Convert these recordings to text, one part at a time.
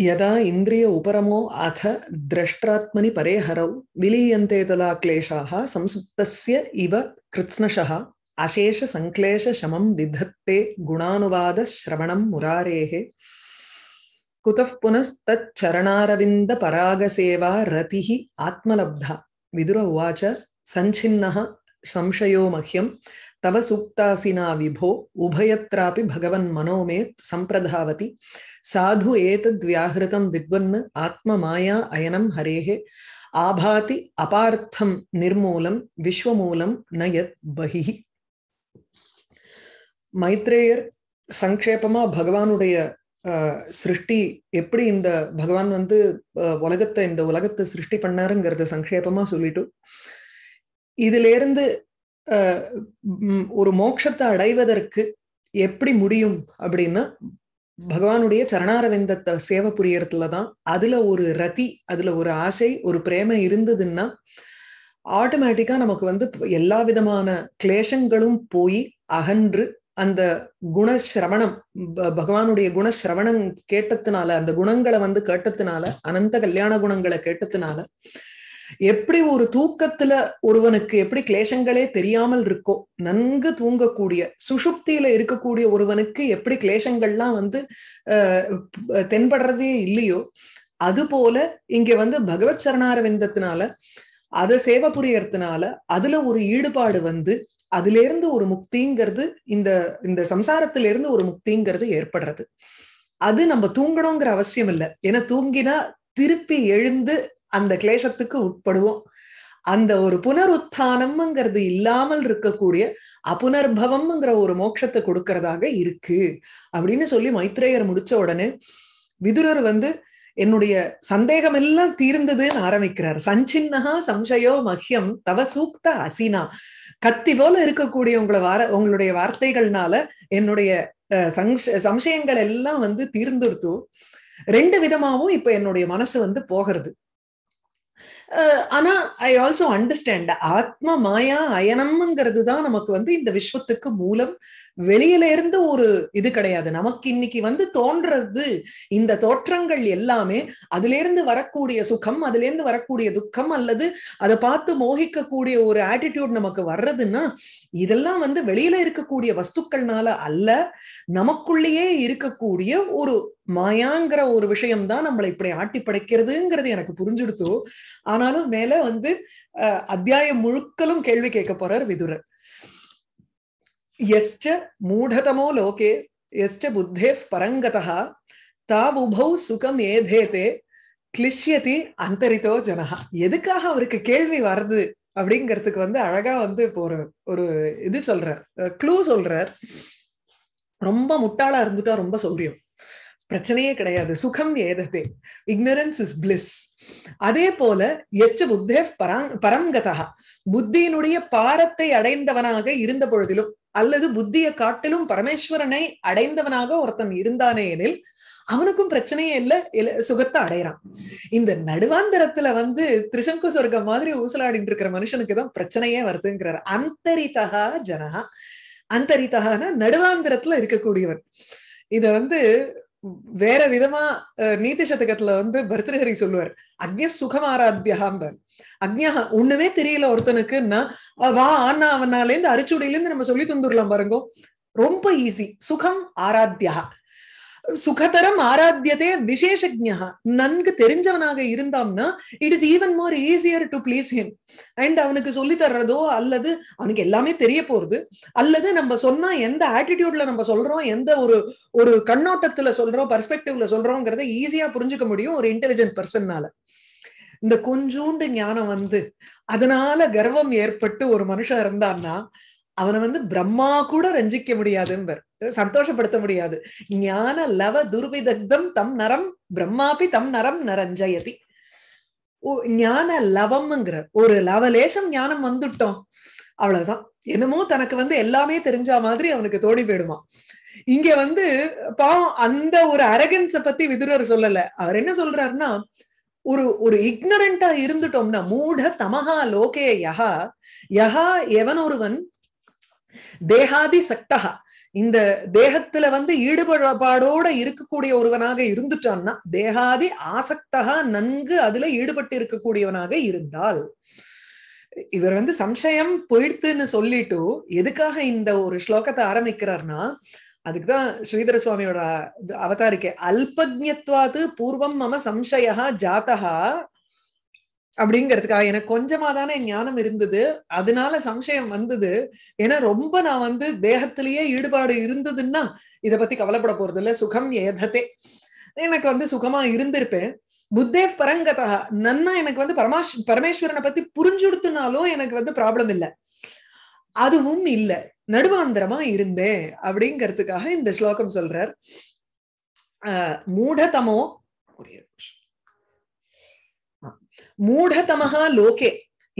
यदा इन्द्रिय उपरमो अथ द्रष्ट्रात्मनि परेहरौ विलीयन्ते तदा क्लेशाः संसुप्तस्य इव कृत्स्नशः अशेषसङ्क्लेशशमं विधत्ते श्रवण मुरारे कुतः पुनस्तच्चरणारविन्दपरागसेवा रतिः आत्मलब्धा विदुर उवाच सञ्छिन्नः संशयो मह्यं தவ சுக்தாசினா விபோ உபயத்ராபி பகவன் மனோமே சம்பிரதாவதி சாது ஏதத் வியாகிருதம் வித்வன்னு ஆத்ம மாயா அயனம் ஹரேகே ஆபாதி அபார்த்தம் நிர்மூலம் விஸ்வமூலம் நயத் பகி மைத்ரேயர் சங்கேபமா பகவானுடைய சிருஷ்டி எப்படி இந்த பகவான் வந்து உலகத்தை இந்த உலகத்தை சிருஷ்டி பண்ணாருங்கிறத சங்கேபமா சொல்லிட்டு இதுல இருந்து ஒரு மோட்சத்தை அடைவதற்கு எப்படி முடியும் அப்படின்னா பகவானுடைய சரணாரவிந்தத்தை சேவை புரியறதுல தான் அதுல ஒரு ரதி அதுல ஒரு ஆசை ஒரு பிரேமை இருந்ததுன்னா ஆட்டோமேட்டிக்கா நமக்கு வந்து எல்லா விதமான கிளேஷங்களும் போய் அகன்று அந்த குணசிரவணம் பகவானுடைய குணசிரவணம் கேட்டதுனால அந்த குணங்களை வந்து கேட்டதுனால அனந்த கல்யாண குணங்களை கேட்டதுனால எப்படி ஒரு தூக்கத்துல ஒருவனுக்கு எப்படி கிளேசங்களே தெரியாமல் இருக்கோ நன்கு தூங்கக்கூடிய சுஷுப்தியில இருக்கக்கூடிய ஒருவனுக்கு எப்படி கிளேசங்கள்லாம் வந்து தென்படுறதே இல்லையோ அது போல இங்க வந்து பகவத் சரணாரவிந்தத்தினால அதை சேவை புரியறதுனால அதுல ஒரு ஈடுபாடு வந்து அதுல இருந்து ஒரு முக்திங்கிறது இந்த இந்த சம்சாரத்துல இருந்து ஒரு முக்திங்கிறது ஏற்படுறது அது நம்ம தூங்கணுங்கிற அவசியம் இல்லை ஏன்னா தூங்கினா திருப்பி எழுந்து அந்த கிளேசத்துக்கு உட்படுவோம் அந்த ஒரு புனருத்தானம்ங்கிறது இல்லாமல் இருக்கக்கூடிய அப்புனர்பவம்ங்கிற ஒரு மோட்சத்தை கொடுக்கறதாக இருக்கு அப்படின்னு சொல்லி மைத்ரேயர் முடிச்ச உடனே விதுரர் வந்து என்னுடைய சந்தேகம் எல்லாம் தீர்ந்ததுன்னு ஆரம்பிக்கிறார் சஞ்சின்னஹா சம்சயோ மஹ்யம் தவ சூக்த அசினா கத்தி போல இருக்கக்கூடிய உங்களை வார உங்களுடைய வார்த்தைகள்னால என்னுடைய சம்சயங்கள் எல்லாம் வந்து தீர்ந்துடுத்து ரெண்டு விதமாவும் இப்ப என்னுடைய மனசு வந்து போகிறது ஆனா ஐ ஆல்சோ அண்டர்ஸ்டாண்ட் ஆத்மா மாயா அயனம்ங்கிறது தான் நமக்கு வந்து இந்த விஸ்வத்துக்கு மூலம் வெளியில இருந்து ஒரு இது கிடையாது நமக்கு இன்னைக்கு வந்து தோன்றது இந்த தோற்றங்கள் எல்லாமே அதுல இருந்து வரக்கூடிய சுகம் அதுல இருந்து வரக்கூடிய துக்கம் அல்லது அதை பார்த்து மோகிக்க கூடிய ஒரு ஆட்டிடியூட் நமக்கு வர்றதுன்னா இதெல்லாம் வந்து வெளியில இருக்கக்கூடிய வஸ்துக்கள்னால அல்ல நமக்குள்ளேயே இருக்கக்கூடிய ஒரு மாயாங்கிற ஒரு விஷயம்தான் நம்மளை இப்படி ஆட்டி படைக்கிறதுங்கிறது எனக்கு புரிஞ்சுடுத்து ஆனாலும் மேல வந்து அத்தியாயம் முழுக்கலும் கேள்வி கேட்க போறார் விதுரர் यश्च மூடதமோ லோகே यश्च புத்தே பரங்கதா தாவுபௌ சுகம் ஏதேதே கிளிஷ்யதி அந்தரிதோ ஜனஹா எதுக்காக அவருக்கு கேள்வி வருது அப்படிங்கிறதுக்கு வந்து அழகா வந்து இப்போ ஒரு ஒரு இது சொல்றார் க்ளூ சொல்றார் ரொம்ப முட்டாளா இருந்துட்டா ரொம்ப சொல்றியும் பிரச்சனையே கிடையாது சுகம் ஏததே இக்னரன்ஸ் இஸ் பிளிஸ் அதே போல எஸ்ட் புத்தே பரங் பரங்கதா புத்தியினுடைய பாரத்தை அடைந்தவனாக இருந்த பொழுதிலும் அல்லது புத்தியை காட்டிலும் பரமேஸ்வரனை அடைந்தவனாக ஒருத்தன் இருந்தானே எனில் அவனுக்கும் பிரச்சனையே இல்ல சுகத்தை அடையறான் இந்த நடுவாந்தரத்துல வந்து திருசங்கு சொர்க்கம் மாதிரி ஊசலாடிட்டு இருக்கிற மனுஷனுக்கு தான் பிரச்சனையே வருதுங்கிறார் அந்தரிதகா ஜனகா அந்தரிதகான நடுவாந்தரத்துல இருக்கக்கூடியவன் இத வந்து வேற விதமா நீதி சதகத்துல வந்து பர்தஹரி சொல்லுவார் அக்ஞ சுகமாராத்யகாம்பர் அக்ஞா ஒண்ணுமே தெரியல ஒருத்தனுக்குன்னா வா ஆனா அவனால இருந்து அரிச்சுடையில இருந்து நம்ம சொல்லி தந்துடலாம் பாருங்க ரொம்ப ஈஸி சுகம் ஆராத்யா சுகதரம் ஆராத்தியதே விசேஷஜா நன்கு தெரிஞ்சவனாக இருந்தான்னா it is even more easier to please him and அவனுக்கு சொல்லி தர்றதோ அல்லது அவனுக்கு எல்லாமே தெரிய போறது அல்லது நம்ம சொன்னா எந்த ஆட்டிடியூட்ல நம்ம சொல்றோம் எந்த ஒரு ஒரு கண்ணோட்டத்துல சொல்றோம் பர்ஸ்பெக்டிவ்ல சொல்றோங்கிறத ஈஸியா புரிஞ்சுக்க முடியும் ஒரு இன்டெலிஜென்ட் பர்சன்னால இந்த கொஞ்சோண்டு ஞானம் வந்து அதனால கர்வம் ஏற்பட்டு ஒரு மனுஷன் இருந்தான்னா அவனை வந்து பிரம்மா கூட ரஞ்சிக்க முடியாதும்பர் சந்தோஷப்படுத்த முடியாது ஞான லவ துர்விதக்தம் தம் நரம் பிரம்மாபி தம் நரம் நரஞ்சயதி ஞான லவம்ங்கிற ஒரு லவலேசம் ஞானம் வந்துட்டோம் அவ்வளவுதான் என்னமோ தனக்கு வந்து எல்லாமே தெரிஞ்ச மாதிரி அவனுக்கு தோடி போயிடுமா இங்க வந்து பாவம் அந்த ஒரு அரகன்ஸ பத்தி விதுரர் சொல்லல அவர் என்ன சொல்றாருன்னா ஒரு ஒரு இக்னரண்டா இருந்துட்டோம்னா மூட தமஹா லோகே யஹா யஹா எவன் ஒருவன் தேகாதி சக்தகா இந்த தேகத்துல வந்து ஈடுபாடோட இருக்கக்கூடிய ஒருவனாக இருந்துட்டான்னா தேகாதி ஆசக்தகா நன்கு அதுல ஈடுபட்டு இருக்கக்கூடியவனாக இருந்தால் இவர் வந்து சம்சயம் போயிடுத்துன்னு சொல்லிட்டு எதுக்காக இந்த ஒரு ஸ்லோகத்தை ஆரம்பிக்கிறார்னா அதுக்குதான் ஸ்ரீதர சுவாமியோட அவதாரிக்கை அல்பஜத்வாது பூர்வம் மம சம்சயா ஜாத்தகா அப்படிங்கிறதுக்காக எனக்கு கொஞ்சமா தானே ஞானம் இருந்தது அதனால சம்சயம் வந்தது ஏன்னா ரொம்ப நான் வந்து தேகத்திலேயே ஈடுபாடு இருந்ததுன்னா இத பத்தி கவலைப்பட போறது இல்ல சுகம் ஏதத்தே எனக்கு வந்து சுகமா இருந்திருப்பேன் புத்தேவ் பரங்கதா நன்னா எனக்கு வந்து பரமாஷ் பரமேஸ்வரனை பத்தி புரிஞ்சுடுத்துனாலும் எனக்கு வந்து ப்ராப்ளம் இல்லை அதுவும் இல்லை நடுவாந்திரமா இருந்தேன் அப்படிங்கிறதுக்காக இந்த ஸ்லோகம் சொல்றார் மூடதமோ மூடதமகா லோகே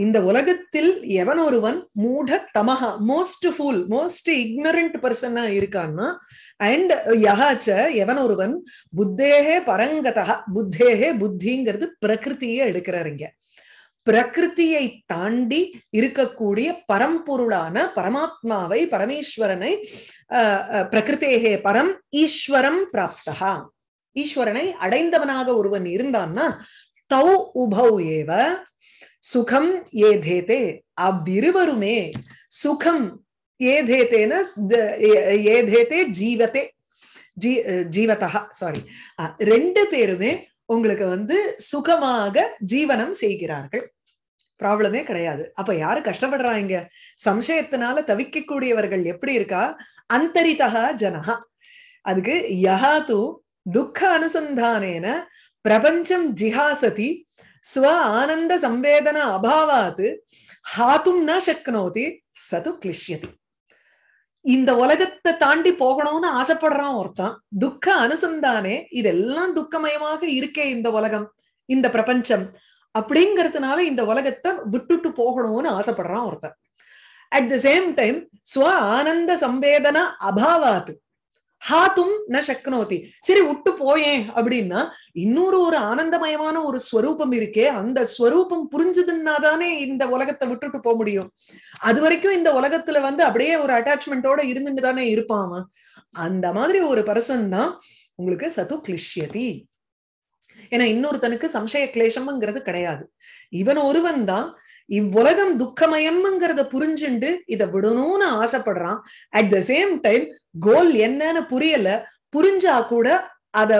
இந்த உலகத்தில் எவன் ஒருவன் மூட தமகா மோஸ்ட் ஃபுல் மோஸ்ட் இக்னரண்ட் பர்சனா இருக்கான்னா அண்ட் யகாச்ச எவன் ஒருவன் புத்தேகே பரங்கதா புத்தேகே புத்திங்கிறது பிரகிருத்தியே எடுக்கிறார் இங்க பிரகிருத்தியை தாண்டி இருக்கக்கூடிய பரம்பொருளான பரமாத்மாவை பரமேஸ்வரனை பிரகிருத்தேகே பரம் ஈஸ்வரம் பிராப்தகா ஈஸ்வரனை அடைந்தவனாக ஒருவன் இருந்தான்னா தௌ உபௌ ஏவ சுகம் ஏதேதே அவ்விருவருமே சுகம் ஏதேதேன ஏதேதே ஜீவத்தே ஜீ ஜீவதா சாரி ரெண்டு பேருமே உங்களுக்கு வந்து சுகமாக ஜீவனம் செய்கிறார்கள் ப்ராப்ளமே கிடையாது அப்ப யாரு கஷ்டப்படுறாங்க சம்சயத்தினால தவிக்கக்கூடியவர்கள் எப்படி இருக்கா அந்தரிதா ஜனஹா அதுக்கு யஹா தூ துக்க அனுசந்தானேன பிரபஞ்சம் ஜிஹாசதி ஸ்வ ஆனந்த சம்வேதன அபாவாத் ஹாத்தும் ந சக்னோதி சது கிளிஷ்யதி இந்த உலகத்தை தாண்டி போகணும்னு ஆசைப்படுறான் ஒருத்தான் துக்க அனுசந்தானே இதெல்லாம் துக்கமயமாக இருக்கே இந்த உலகம் இந்த பிரபஞ்சம் அப்படிங்கிறதுனால இந்த உலகத்தை விட்டுட்டு போகணும்னு ஆசைப்படுறான் ஒருத்தன் அட் த சேம் டைம் ஸ்வ ஆனந்த சம்வேதன அபாவாத்து ஹாத்தும் ந சக்னோதி சரி விட்டு போயேன் அப்படின்னா இன்னொரு ஒரு ஆனந்தமயமான ஒரு ஸ்வரூபம் இருக்கே அந்த ஸ்வரூபம் புரிஞ்சதுன்னா தானே இந்த உலகத்தை விட்டுட்டு போக முடியும் அது வரைக்கும் இந்த உலகத்துல வந்து அப்படியே ஒரு அட்டாச்மெண்டோட இருந்துட்டு தானே இருப்பான் அந்த மாதிரி ஒரு பர்சன் தான் உங்களுக்கு சத்து கிளிஷ்யதி ஏன்னா இன்னொருத்தனுக்கு சம்சய கிளேஷம்ங்கிறது கிடையாது இவன் ஒருவன் தான் இவ்வுலகம் துக்கமயம்ங்கிறத புரிஞ்சுண்டு இதை விடணும்னு ஆசைப்படுறான் at the same time goal என்னன்னு புரியல புரிஞ்சா கூட அத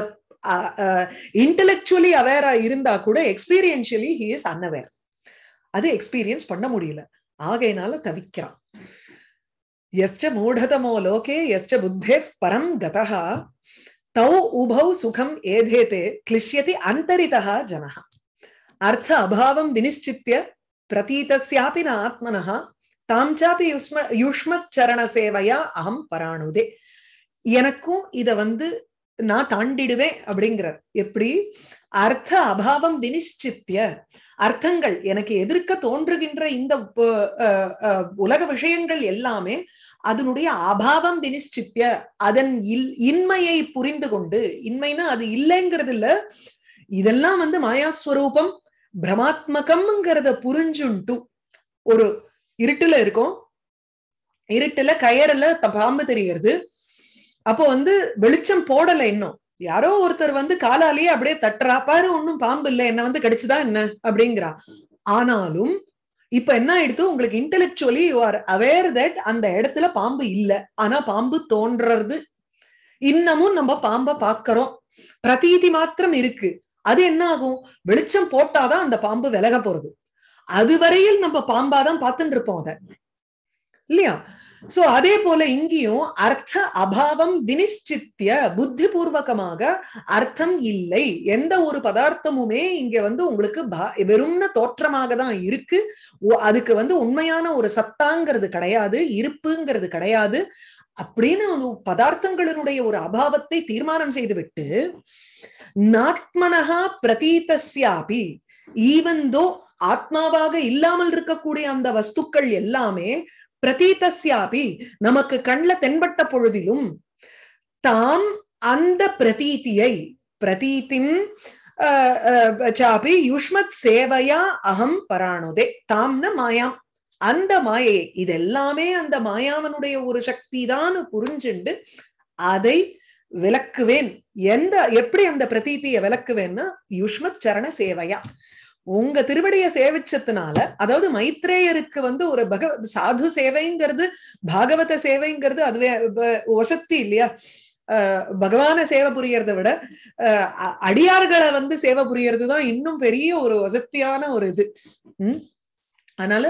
இன்டலெக்சுவலி அவேரா இருந்தா கூட எக்ஸ்பீரியன்ஷியலி ஹி இஸ் அன்அவேர் அது எக்ஸ்பீரியன்ஸ் பண்ண முடியல ஆகையினால தவிக்கிறான் எஸ்ட மூடதமோ லோகே எஸ்ட புத்தே பரம் கதா தௌ உபௌ சுகம் ஏதேதே கிளிஷ்யதி அந்தரிதா ஜனகா அர்த்த அபாவம் வினிச்சித்திய प्रतीतस्यापि न आत्मनः சாப்பி யுஷ்ம யுஷ்மத் சரண சேவையா அகம் பராணுதே எனக்கும் இத வந்து நான் தாண்டிடுவேன் அப்படிங்கிறார் எப்படி அர்த்த அபாவம் வினிச்சித்திய அர்த்தங்கள் எனக்கு எதிர்க்க தோன்றுகின்ற இந்த உலக விஷயங்கள் எல்லாமே அதனுடைய அபாவம் வினிச்சித்திய அதன் இல் இன்மையை புரிந்து கொண்டு இன்மைன்னா அது இல்லைங்கிறது இல்ல இதெல்லாம் வந்து மாயாஸ்வரூபம் பிரமாத்மகம்ங்கிறத புரிஞ்சுன்ட்டு ஒரு இருட்டுல இருக்கும் இருட்டுல கயறல பாம்பு தெரியறது அப்போ வந்து வெளிச்சம் போடல இன்னும் யாரோ ஒருத்தர் வந்து காலாலேயே அப்படியே தட்டுறா பாரு ஒன்னும் பாம்பு இல்லை என்ன வந்து கிடைச்சுதா என்ன அப்படிங்கிறா ஆனாலும் இப்ப என்ன ஆயிடுத்து உங்களுக்கு intellectually you are aware that அந்த இடத்துல பாம்பு இல்ல ஆனா பாம்பு தோன்றது இன்னமும் நம்ம பாம்ப பாக்குறோம் பிரதீதி மாத்திரம் இருக்கு அது என்ன ஆகும் வெளிச்சம் போட்டாதான் அந்த பாம்பு விலக போறது அது வரையில் நம்ம பாம்பாதான் பார்த்துட்டு இருப்போம் அத இல்லையா சோ அதே போல இங்கேயும் அர்த்த அபாவம் வினிச்சித்திய புத்தி பூர்வகமாக அர்த்தம் இல்லை எந்த ஒரு பதார்த்தமுமே இங்க வந்து உங்களுக்கு வெறும்ன தோற்றமாக தான் இருக்கு அதுக்கு வந்து உண்மையான ஒரு சத்தாங்கிறது கிடையாது இருப்புங்கிறது கிடையாது அப்படின்னு பதார்த்தங்களினுடைய ஒரு அபாவத்தை தீர்மானம் செய்துவிட்டு நாத்மனகா பிரதீதஸ்யாபி ஈவன் தோ ஆத்மாவாக இல்லாமல் இருக்கக்கூடிய அந்த வஸ்துக்கள் எல்லாமே பிரதீதஸ்யாபி நமக்கு கண்ல தென்பட்ட பொழுதிலும் தாம் அந்த பிரதீத்தியை பிரதீத்தின் சாபி யுஷ்மத் சேவையா அகம் பராணுதே தாம்ன மாயாம் அந்த மாயையை இது எல்லாமே அந்த மாயாவனுடைய ஒரு சக்தி தான் புரிஞ்சுண்டு அதை விளக்குவேன் எந்த எப்படி அந்த பிரதீத்திய விளக்குவேன்னா யுஷ்மத் சரண சேவையா உங்க திருவடிய சேவிச்சதுனால அதாவது மைத்ரேயருக்கு வந்து ஒரு பக சாது சேவைங்கிறது பாகவத சேவைங்கிறது அதுவே வசத்தி இல்லையா பகவான சேவை புரியறதை விட அடியார்களை வந்து சேவை புரியறது தான் இன்னும் பெரிய ஒரு வசத்தியான ஒரு இது உம் அதனால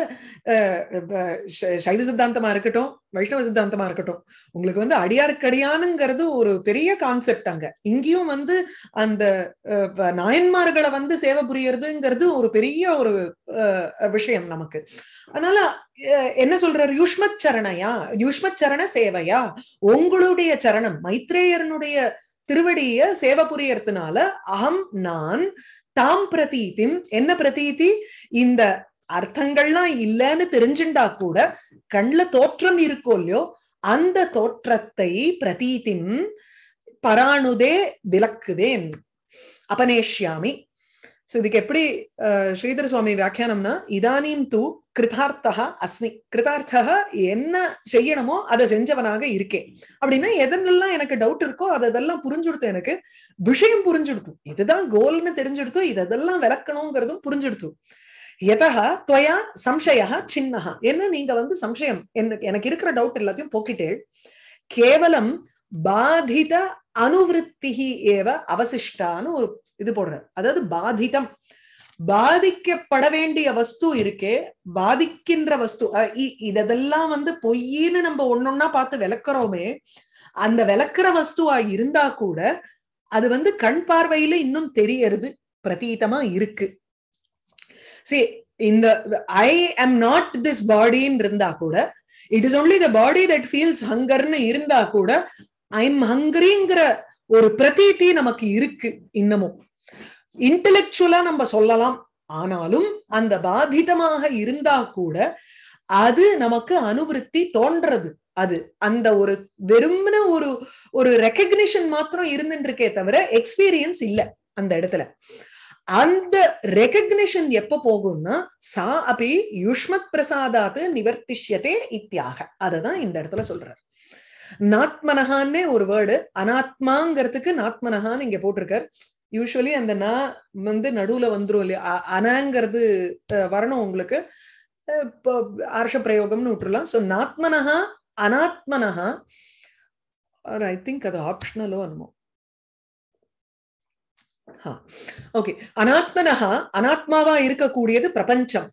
சைவ சித்தாந்தமா இருக்கட்டும் வைஷ்ணவ சித்தாந்தமா இருக்கட்டும் உங்களுக்கு வந்து அடியாருக்கடியானுங்கிறது ஒரு பெரிய கான்செப்ட் அங்க இங்கேயும் வந்து அந்த நாயன்மார்களை வந்து சேவை புரியறதுங்கிறது ஒரு பெரிய ஒரு விஷயம் நமக்கு அதனால என்ன சொல்றாரு யூஷ்மத் சரணையா யூஷ்மத் சரண சேவையா உங்களுடைய சரணம் மைத்ரேயனுடைய திருவடிய சேவை புரியறதுனால அகம் நான் தாம் பிரதீதி என்ன பிரதீதி இந்த அர்த்தங்கள்லாம் இல்லைன்னு தெரிஞ்சுண்டா கூட கண்ல தோற்றம் இருக்கோ இல்லையோ அந்த தோற்றத்தை பிரதீதிம் பராணுதே விளக்குதேன் அபனேஷ்யாமி ஸோ இதுக்கு எப்படி ஸ்ரீதர் சுவாமி வியாக்கியானம்னா இதானீம் தூ கிருதார்த்தா அஸ்மி கிருதார்த்தக என்ன செய்யணுமோ அதை செஞ்சவனாக இருக்கேன் அப்படின்னா எதனெல்லாம் எனக்கு டவுட் இருக்கோ அதெல்லாம் புரிஞ்சுடுத்து எனக்கு விஷயம் புரிஞ்சுடுத்து இதுதான் கோல்னு தெரிஞ்சுடுத்து இதெல்லாம் விளக்கணுங்கிறதும் புரிஞ்சுடுத்து எதா துவயா சம்சயா சின்னஹா என்ன நீங்க வந்து சம்சயம் எனக்கு எனக்கு இருக்கிற டவுட் எல்லாத்தையும் போக்கிட்டே கேவலம் பாதித அனுவருத்திகி ஏவ அவசிஷ்டான்னு ஒரு இது போடுற அதாவது பாதிதம் பாதிக்கப்பட வேண்டிய வஸ்து இருக்கே பாதிக்கின்ற வஸ்து இதெல்லாம் வந்து பொய்யின்னு நம்ம ஒன்னொன்னா பார்த்து விளக்குறோமே அந்த விளக்குற வஸ்துவா இருந்தா கூட அது வந்து கண் பார்வையில இன்னும் தெரியறது பிரதீதமா இருக்கு சி இந்த ஐ ஆம் நாட் திஸ் பாடின்னு இருந்தா கூட it is only the body that feels ஹங்கர்னு இருந்தா கூட ஐம் ஹங்கரிங்கிற ஒரு பிரதீதி நமக்கு இருக்கு இன்னமும் இன்டலெக்சுவலா நம்ம சொல்லலாம் ஆனாலும் அந்த பாதிதமாக இருந்தா கூட அது நமக்கு அனுவருத்தி தோன்றது அது அந்த ஒரு வெறும்ன ஒரு ஒரு ரெக்கக்னிஷன் மாத்திரம் இருந்துட்டு இருக்கே தவிர எக்ஸ்பீரியன்ஸ் இல்லை அந்த இடத்துல அந்த ரெகக்னிஷன் எப்ப போகும்னா சா அப்படி யுஷ்மத் பிரசாதாத்து நிவர்த்திஷ்யதே இத்தியாக அததான் இந்த இடத்துல சொல்றாரு நாத்மனஹான்னே ஒரு வேர்டு அனாத்மாங்கிறதுக்கு நாத்மனஹான்னு இங்க போட்டிருக்கார் யூஸ்வலி அந்த நா வந்து நடுவுல வந்துரும் இல்லையா அனாங்கிறது வரணும் உங்களுக்கு ஆர்ஷ பிரயோகம்னு விட்டுருலாம் ஸோ நாத்மனஹா அனாத்மனஹா ஐ திங்க் அது ஆப்ஷனலோ அனுமோ ஓகே அனாத்மனஹா அனாத்மாவா இருக்கக்கூடியது பிரபஞ்சம்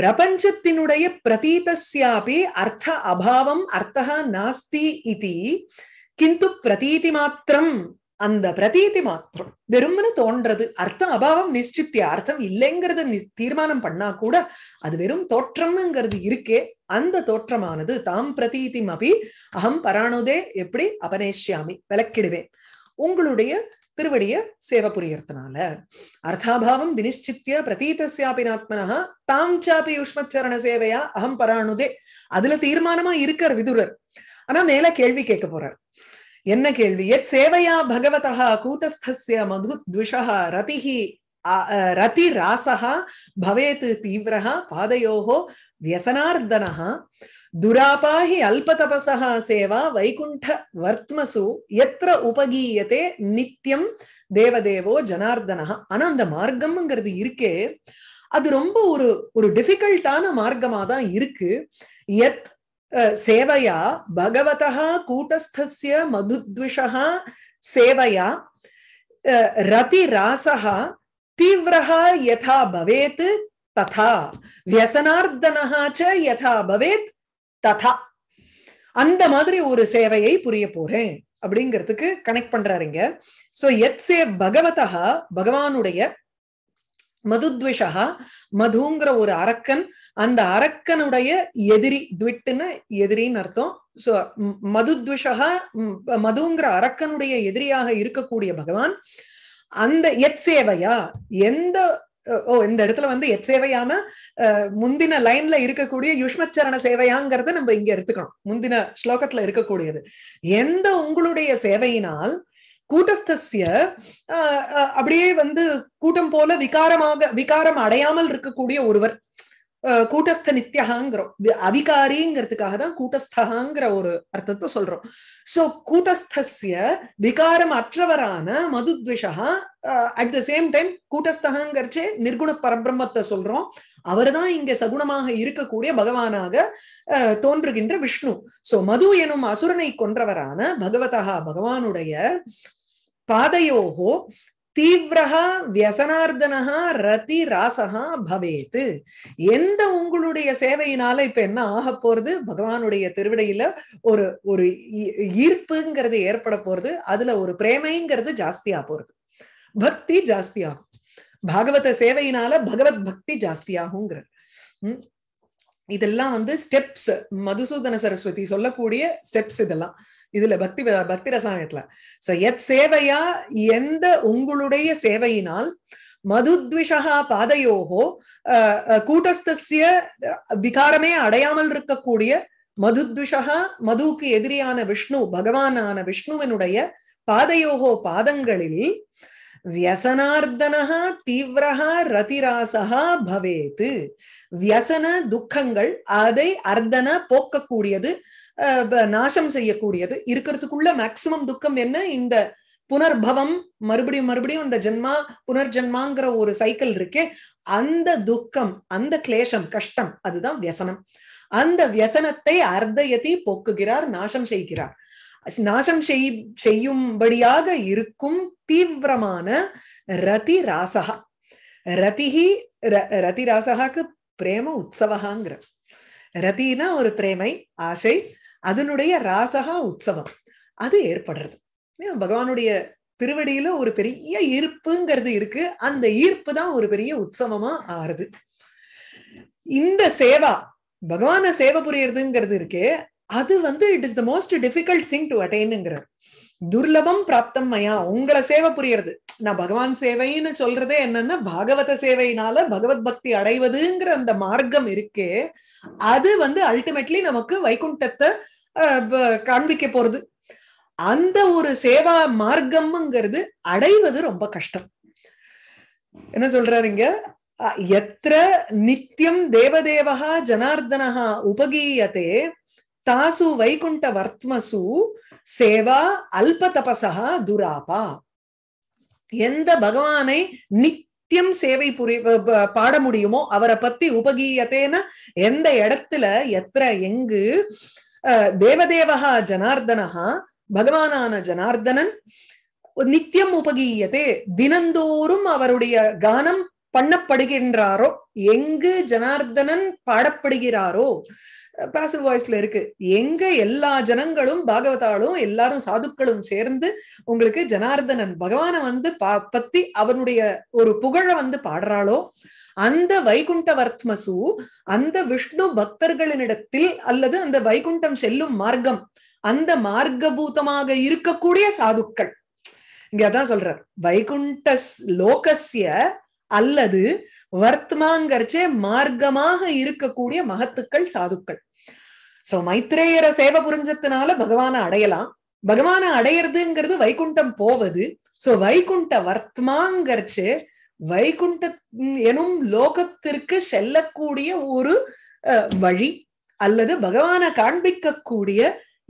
பிரபஞ்சத்தினுடைய பிரதீதஸ்யாபி அர்த்த அபாவம் அர்த்தா நாஸ்தி இது கிந்து பிரதீதி மாத்திரம் அந்த பிரதீதி மாத்திரம் வெறும்னு தோன்றது அர்த்தம் அபாவம் நிச்சித்திய அர்த்தம் இல்லைங்கிறத தீர்மானம் பண்ணா கூட அது வெறும் தோற்றம்ங்கிறது இருக்கே அந்த தோற்றமானது தாம் பிரதீதிம் அபி அகம் பராணுதே எப்படி அபனேஷ்யாமி விளக்கிடுவேன் உங்களுடைய திருவடிய சேவை புரியறதுனால அர்த்தாபாவம் வினிஷ்டித்ய பிரதீதஸ்யாபினாத்மனா தாம் சாப்பி யுஷ்மச்சரண சேவையா அகம் பராணுதே அதுல தீர்மானமா இருக்கார் விதுரர் ஆனா மேல கேள்வி கேட்க போறார் என்ன கேள்வி எத் சேவையா பகவதா கூட்டஸ்திய மது த்விஷா ரதிஹி ரதி ராசா பவேத் தீவிரா பாதையோ வியசனார்தனா துராபாஹி அல்பதபசா சேவா வைகுண்ட வர்த்மசு எத்திர உபகீயத்தே நித்தியம் தேவதேவோ ஜனார்தனா ஆனா அந்த மார்க்கம்ங்கிறது இருக்கே அது ரொம்ப ஒரு ஒரு டிஃபிகல்ட்டான மார்க்கமா தான் இருக்கு எத் சேவையா பகவதா கூட்டஸ்திய மதுத்விஷா சேவையா ரதி ராசா தீவிரா யதா பவேத் ததா வியசனார்தனா ச யதா பவேத் ததா அந்த மாதிரி ஒரு சேவையை புரிய போறேன் அப்படிங்கிறதுக்கு கனெக்ட் பண்றாருங்க சோ எத் சே பகவதா பகவானுடைய மதுத்விஷா மதுங்கிற ஒரு அரக்கன் அந்த அரக்கனுடைய எதிரி துவிட்டுன்னு எதிரின்னு அர்த்தம் சோ மதுத்விஷா மதுங்கிற அரக்கனுடைய எதிரியாக இருக்கக்கூடிய பகவான் அந்த எத் சேவையா எந்த ஓ இந்த இடத்துல வந்து எச் சேவையான முந்தின லைன்ல இருக்கக்கூடிய யுஷ்மச்சரண சேவையாங்கிறத நம்ம இங்க எடுத்துக்கணும் முந்தின ஸ்லோகத்துல இருக்கக்கூடியது எந்த உங்களுடைய சேவையினால் கூட்டஸ்திய அப்படியே வந்து கூட்டம் போல விகாரமாக விகாரம் அடையாமல் இருக்கக்கூடிய ஒருவர் கூட்டஸ்த நித்தியகாங்கிறோம் அவிகாரிங்கிறதுக்காக தான் கூட்டஸ்தகாங்கிற ஒரு அர்த்தத்தை சொல்றோம் சோ கூட்டஸ்திய விகாரம் அற்றவரான மதுத்விஷா அட் த சேம் டைம் கூட்டஸ்தகாங்கிறச்சே நிர்குண பரபிரம்மத்தை சொல்றோம் அவர்தான் இங்க சகுணமாக இருக்கக்கூடிய பகவானாக தோன்றுகின்ற விஷ்ணு சோ மது எனும் அசுரனை கொன்றவரான பகவதா பகவானுடைய பாதையோகோ தீவிரகா வியசனார்த்தனகா ரதி ராசகா பவேத்து எந்த உங்களுடைய சேவையினால இப்ப என்ன ஆக போறது பகவானுடைய திருவிடையில ஒரு ஒரு ஈர்ப்புங்கிறது ஏற்பட போறது அதுல ஒரு பிரேமைங்கிறது ஜாஸ்தியா போறது பக்தி ஜாஸ்தியாகும் பாகவத சேவையினால பகவத் பக்தி ஜாஸ்தியாகுங்கிறது இதெல்லாம் வந்து ஸ்டெப்ஸ் மதுசூதன சரஸ்வதி சொல்லக்கூடிய ஸ்டெப்ஸ் இதெல்லாம் இதுல பக்தி பக்தி ரசாயனத்துல சோ எத் சேவையா எந்த உங்களுடைய சேவையினால் மதுத்விஷா பாதையோகோ கூட்டஸ்திய விகாரமே அடையாமல் இருக்கக்கூடிய மதுத்விஷா மதுவுக்கு எதிரியான விஷ்ணு பகவானான விஷ்ணுவினுடைய பாதையோகோ பாதங்களில் வியசனார்தனா தீவிரஹா ரதிராசா பவேத்து வியசன துக்கங்கள் அதை அர்த்தன போக்கக்கூடியது நாசம் செய்யக்கூடியது இருக்கிறதுக்குள்ள மேக்சிமம் துக்கம் என்ன இந்த புனர்பவம் மறுபடியும் மறுபடியும் இந்த ஜென்மா புனர்ஜென்மாங்கிற ஒரு சைக்கிள் இருக்கு அந்த துக்கம் அந்த கிளேஷம் கஷ்டம் அதுதான் வியசனம் அந்த வியசனத்தை அர்த்தயத்தி போக்குகிறார் நாசம் செய்கிறார் நாசம் செய் செய்யும்படியாக இருக்கும் தீவிரமான ரதி ராசகா ரதிஹி ராசகாக்கு பிரேம உற்சவகாங்கிற ரத்தினா ஒரு பிரேமை ஆசை அதனுடைய ராசகா உற்சவம் அது ஏற்படுறது பகவானுடைய திருவடியில ஒரு பெரிய ஈர்ப்புங்கிறது இருக்கு அந்த ஈர்ப்பு தான் ஒரு பெரிய உற்சவமா ஆறுது இந்த சேவா பகவான சேவை புரியறதுங்கிறது இருக்கு அது வந்து it is the most difficult thing to அட்டைன்ங்கிறது துர்லபம் பிராப்தம் மயா உங்களை சேவை புரியறது நான் பகவான் சேவைன்னு சொல்றதே என்னன்னா பாகவத சேவையினால பகவத் பக்தி அடைவதுங்கிற அந்த மார்க்கம் இருக்கே அது வந்து அல்டிமேட்லி நமக்கு வைகுண்டத்தை காண்பிக்க போறது அந்த ஒரு சேவா மார்க்கம்ங்கிறது அடைவது ரொம்ப கஷ்டம் என்ன சொல்றாருங்க எத்திர நித்தியம் தேவதேவகா ஜனார்தனகா உபகீயத்தே தாசு வைகுண்ட வர்த்மசு சேவா அல்ப தபசா துராபா எந்த பகவானை நித்தியம் சேவை புரி பாட முடியுமோ அவரை பத்தி உபகீயத்தேன எந்த இடத்துல எத்திர எங்கு தேவதேவகா ஜனார்தனஹா பகவானான ஜனார்தனன் நித்தியம் உபகீயத்தே தினந்தோறும் அவருடைய கானம் பண்ணப்படுகின்றாரோ எங்கு ஜனார்தனன் பாடப்படுகிறாரோ பாசிவ் வாய்ஸ்ல இருக்கு எங்க எல்லா ஜனங்களும் பாகவதாலும் எல்லாரும் சாதுக்களும் சேர்ந்து உங்களுக்கு ஜனார்தனன் பகவான வந்து பத்தி அவனுடைய ஒரு புகழ வந்து பாடுறாளோ அந்த வைகுண்ட வர்த்மசு அந்த விஷ்ணு பக்தர்களினிடத்தில் அல்லது அந்த வைகுண்டம் செல்லும் மார்க்கம் அந்த மார்க்கபூதமாக இருக்கக்கூடிய சாதுக்கள் இங்க அதான் சொல்றார் வைகுண்ட லோகசிய அல்லது வர்த்தமாங்கிறச்சே மார்க்கமாக இருக்கக்கூடிய மகத்துக்கள் சாதுக்கள் சோ மைத்ரேயர சேவை புரிஞ்சதுனால பகவான அடையலாம் பகவான அடையிறதுங்கிறது வைகுண்டம் போவது சோ வைகுண்ட வர்த்தமாங்கிறச்சு வைகுண்ட எனும் லோகத்திற்கு செல்லக்கூடிய ஒரு வழி அல்லது பகவான காண்பிக்க கூடிய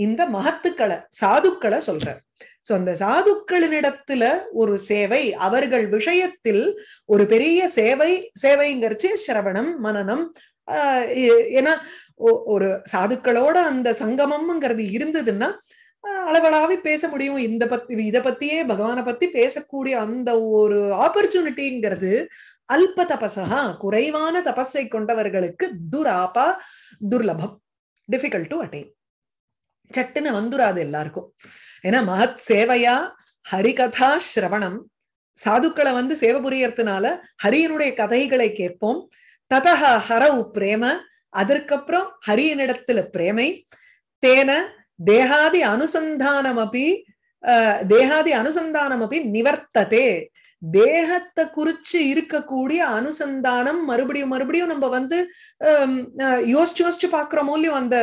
இந்த மகத்துக்களை சாதுக்களை சொல்றார் சோ அந்த சாதுக்களினிடத்துல ஒரு சேவை அவர்கள் விஷயத்தில் ஒரு பெரிய சேவை சேவைங்கிறச்சு சிரவணம் மனநம் ஆஹ் ஏன்னா ஒரு சாதுக்களோட அந்த சங்கமம்ங்கிறது இருந்ததுன்னா அளவளாவி பேச முடியும் இந்த பத்தி இத பத்தியே பகவானை பத்தி பேசக்கூடிய அந்த ஒரு ஆப்பர்ச்சுனிட்டிங்கிறது அல்ப தபசா குறைவான தபஸை கொண்டவர்களுக்கு துராபா துர்லபம் டிஃபிகல்ட் டு அட்டைன் சட்டுன்னு வந்துராது எல்லாருக்கும் ஏன்னா மகத் சேவையா ஹரிகதா சிரவணம் சாதுக்களை வந்து சேவை புரியறதுனால ஹரியனுடைய கதைகளை கேட்போம் ஹர ஹரவு பிரேம அதற்கப்புறம் ஹரியனிடத்துல பிரேமை தேன தேகாதி அனுசந்தானம் அப்படி தேகாதி அனுசந்தானம் அப்படி நிவர்த்ததே தேகத்தை குறிச்சு இருக்கக்கூடிய அனுசந்தானம் மறுபடியும் மறுபடியும் நம்ம வந்து யோசிச்சு யோசிச்சு பாக்குற மூலியம் அந்த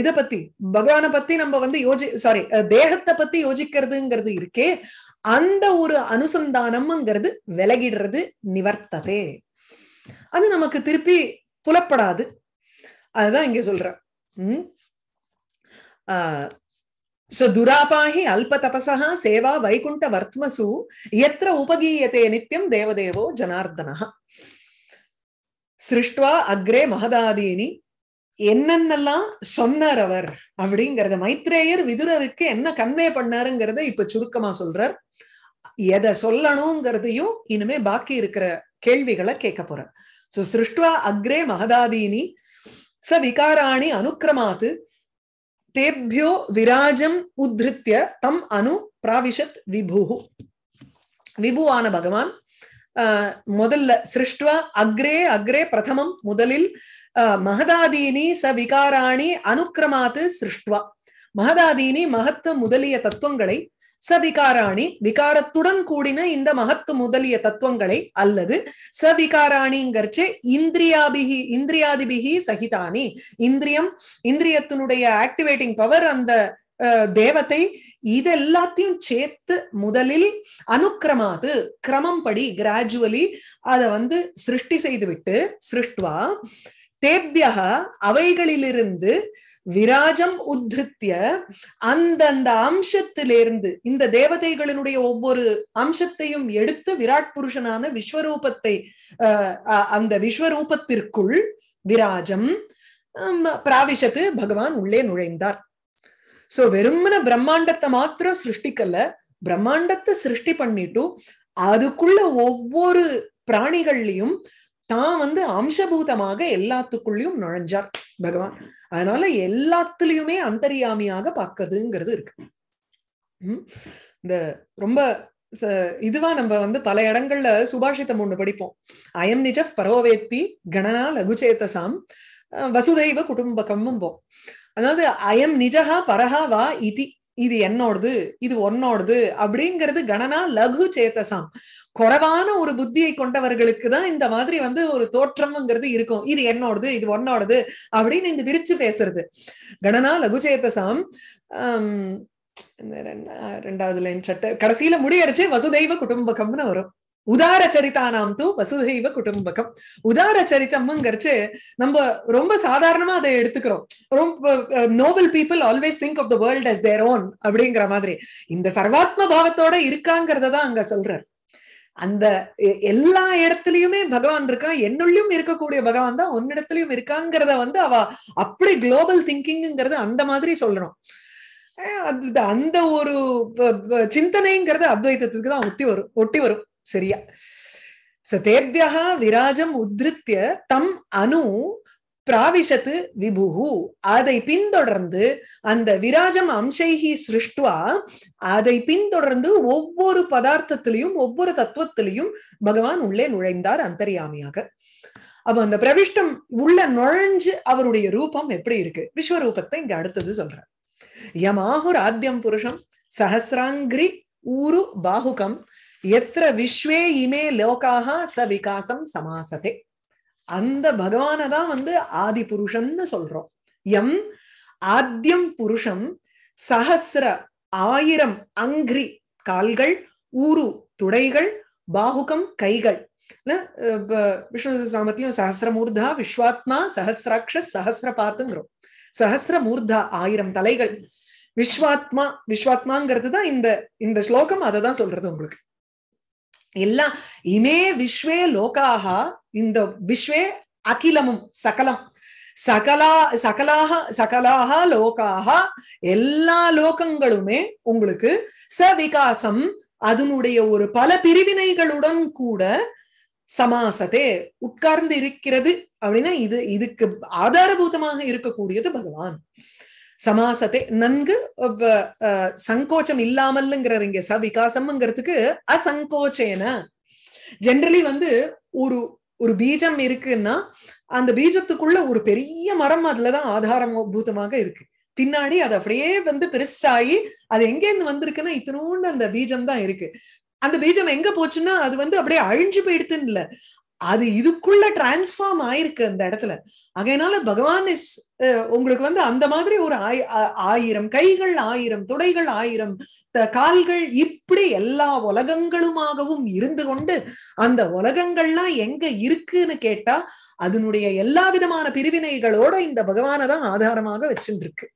இத பத்தி பகவான பத்தி நம்ம வந்து யோசி சாரி தேகத்தை பத்தி யோசிக்கிறதுங்கிறது இருக்கே அந்த ஒரு அனுசந்தானம்ங்கிறது விலகிடுறது நிவர்த்ததே அது நமக்கு திருப்பி புலப்படாது அதுதான் இங்க சொல்றேன் உம் ஆஹ் சோ துராபாஹி அல்ப தபசா சேவா வைகுண்ட வர்த்மசு எத்திர உபகீயத்தை நித்தியம் தேவதேவோ ஜனார்தனா சிருஷ்டுவா அக்ரே மகதாதீனி என்னென்னலாம் சொன்னார் அவர் அப்படிங்கறத மைத்ரேயர் விதுரருக்கு என்ன கன்வே பண்ணாருங்கிறத இப்ப சுருக்கமா சொல்றார் எதை சொல்லணுங்கிறதையும் இனிமே பாக்கி இருக்கிற கேள்விகளை கேட்க போறார் சோ சிருஷ்டுவா அக்ரே மகதாதீனி ச விகாராணி அனுக்கிரமாத்து தேபியோ விராஜம் உத்ருத்திய தம் அனு பிராவிஷத் விபுகு விபுவான பகவான் முதல்ல சிருஷ்டுவா அக்ரே அக்ரே பிரதமம் முதலில் மகதாதீனி ச விகாராணி அனுக்கிரமாத்து சிருஷ்டுவா மகதாதீனி மகத்து முதலிய தத்துவங்களை சவிகாராணி விகாரத்துடன் கூடின இந்த மகத்து முதலிய தத்துவங்களை அல்லது சவிகாராணிங்கிறச்சே இந்திரியாபிகி இந்திரியாதிபிகி சகிதானி இந்திரியம் இந்திரியத்தினுடைய ஆக்டிவேட்டிங் பவர் அந்த தேவத்தை இது எல்லாத்தையும் சேர்த்து முதலில் அனுக்கிரமாது கிரமம் படி கிராஜுவலி அதை வந்து சிருஷ்டி செய்துவிட்டு சிருஷ்டுவா தேபியக அவைகளிலிருந்து விராஜம் உத்திருத்திய அந்தந்த அம்சத்திலிருந்து இந்த தேவதைகளினுடைய ஒவ்வொரு அம்சத்தையும் எடுத்து விராட் புருஷனான விஸ்வரூபத்தை அந்த விஸ்வரூபத்திற்குள் விராஜம் பிராவிஷத்து பகவான் உள்ளே நுழைந்தார் சோ வெறுமன பிரம்மாண்டத்தை மாத்திரம் சிருஷ்டிக்கல பிரம்மாண்டத்தை சிருஷ்டி பண்ணிட்டு அதுக்குள்ள ஒவ்வொரு பிராணிகள்லயும் தான் வந்து அம்சபூதமாக எல்லாத்துக்குள்ளயும் நுழைஞ்சார் பகவான் அதனால எல்லாத்துலயுமே அந்தரியாமியாக பார்க்கறதுங்கிறது இருக்கு இந்த ரொம்ப இதுவா நம்ம வந்து பல இடங்கள்ல சுபாஷித்தம் ஒண்ணு படிப்போம் அயம் நிஜ பரவவேத்தி கணனா லகுச்சேத்தசாம் வசுதைவ குடும்பகம் போம் அதாவது அயம் நிஜகா பரஹா வா இதி இது என்னோடது இது உன்னோடது அப்படிங்கிறது கணனா லகு சேத்தசாம் குறைவான ஒரு புத்தியை கொண்டவர்களுக்கு தான் இந்த மாதிரி வந்து ஒரு தோற்றம்ங்கிறது இருக்கும் இது என்னோடது இது உன்னோடது அப்படின்னு இந்த விரிச்சு பேசுறது கணனா லகு சேத்தசாம் ரெண்டாவது லைன் சட்ட கடைசியில முடியடிச்சு வசுதெய்வ குடும்பகம்னு வரும் உதாரச்சரிதானாம் தூ வசுதைவ குடும்பகம் உதார சரித்தம்ங்கிறச்சு நம்ம ரொம்ப சாதாரணமா அதை எடுத்துக்கிறோம் ரொம்ப noble people always think of the world as their own அப்படிங்கிற மாதிரி இந்த சர்வாத்ம பாவத்தோட இருக்காங்கிறத தான் அங்க சொல்றார் அந்த எல்லா இடத்துலயுமே பகவான் இருக்கான் என்னுள்ளயும் இருக்கக்கூடிய பகவான் தான் ஒன்னிடத்துலயும் இருக்காங்கிறத வந்து அவ அப்படி குளோபல் திங்கிங்ங்கிறது அந்த மாதிரி சொல்லணும் அந்த ஒரு சிந்தனைங்கிறது அத்வைதத்துக்கு தான் ஒத்தி வரும் ஒட்டி வரும் சரியா சதேபியா விராஜம் உதிருத்திய தம் அணு பிராவிஷத்து விபுகு அதை பின்தொடர்ந்து அந்த விராஜம் அம்சைஹி சிருஷ்டுவா அதை பின்தொடர்ந்து ஒவ்வொரு பதார்த்தத்திலையும் ஒவ்வொரு தத்துவத்திலையும் பகவான் உள்ளே நுழைந்தார் அந்தரியாமியாக அப்ப அந்த பிரவிஷ்டம் உள்ள நுழைஞ்சு அவருடைய ரூபம் எப்படி இருக்கு விஸ்வரூபத்தை இங்க அடுத்தது சொல்றார் யமாகுர் ஆத்தியம் புருஷம் சஹசிராங்கிரி ஊரு பாகுகம் எத்திர விஸ்வே இமே லோகாக ச விகாசம் சமாசதே அந்த பகவான தான் வந்து ஆதி புருஷன்னு சொல்றோம் எம் ஆத்தியம் புருஷம் சஹசிர ஆயிரம் அங்கிரி கால்கள் ஊரு துடைகள் பாகுகம் கைகள் விஷ்ணு சஹசிரமூர்தா விஸ்வாத்மா சஹசிராட்ச சஹசிரபாத்துங்கிறோம் சஹசிரமூர்தா ஆயிரம் தலைகள் விஸ்வாத்மா விஸ்வாத்மாங்கிறது தான் இந்த இந்த ஸ்லோகம் அதை தான் சொல்றது உங்களுக்கு எல்லாம் இமே விஸ்வே லோகாக இந்த விஸ்வே அகிலமும் சகலம் சகலா சகலாக சகலாக லோகாக எல்லா லோகங்களுமே உங்களுக்கு சவிகாசம் அதனுடைய ஒரு பல பிரிவினைகளுடன் கூட சமாசதே உட்கார்ந்து இருக்கிறது அப்படின்னா இது இதுக்கு ஆதாரபூதமாக இருக்கக்கூடியது பகவான் சமாசத்தை நன்கு சங்கோச்சம் இல்லாமல்ங்கிறார் இங்க ச விகாசம்ங்கிறதுக்கு அசங்கோச்சேன ஜென்ரலி வந்து ஒரு ஒரு பீஜம் இருக்குன்னா அந்த பீஜத்துக்குள்ள ஒரு பெரிய மரம் அதுலதான் ஆதாரம் பூதமாக இருக்கு பின்னாடி அது அப்படியே வந்து பெருசாகி அது எங்கேருந்து வந்திருக்குன்னா இத்தனோண்டு அந்த பீஜம் தான் இருக்கு அந்த பீஜம் எங்க போச்சுன்னா அது வந்து அப்படியே அழிஞ்சு போயிடுதுன்னு இல்ல அது இதுக்குள்ள டிரான்ஸ்ஃபார்ம் ஆயிருக்கு அந்த இடத்துல அகையனால பகவான் இஸ் உங்களுக்கு வந்து அந்த மாதிரி ஒரு ஆயிரம் கைகள் ஆயிரம் துடைகள் ஆயிரம் கால்கள் இப்படி எல்லா உலகங்களுமாகவும் இருந்து கொண்டு அந்த உலகங்கள்லாம் எங்க இருக்குன்னு கேட்டா அதனுடைய எல்லா விதமான பிரிவினைகளோட இந்த பகவானை தான் ஆதாரமாக வச்சுருக்கு இருக்கு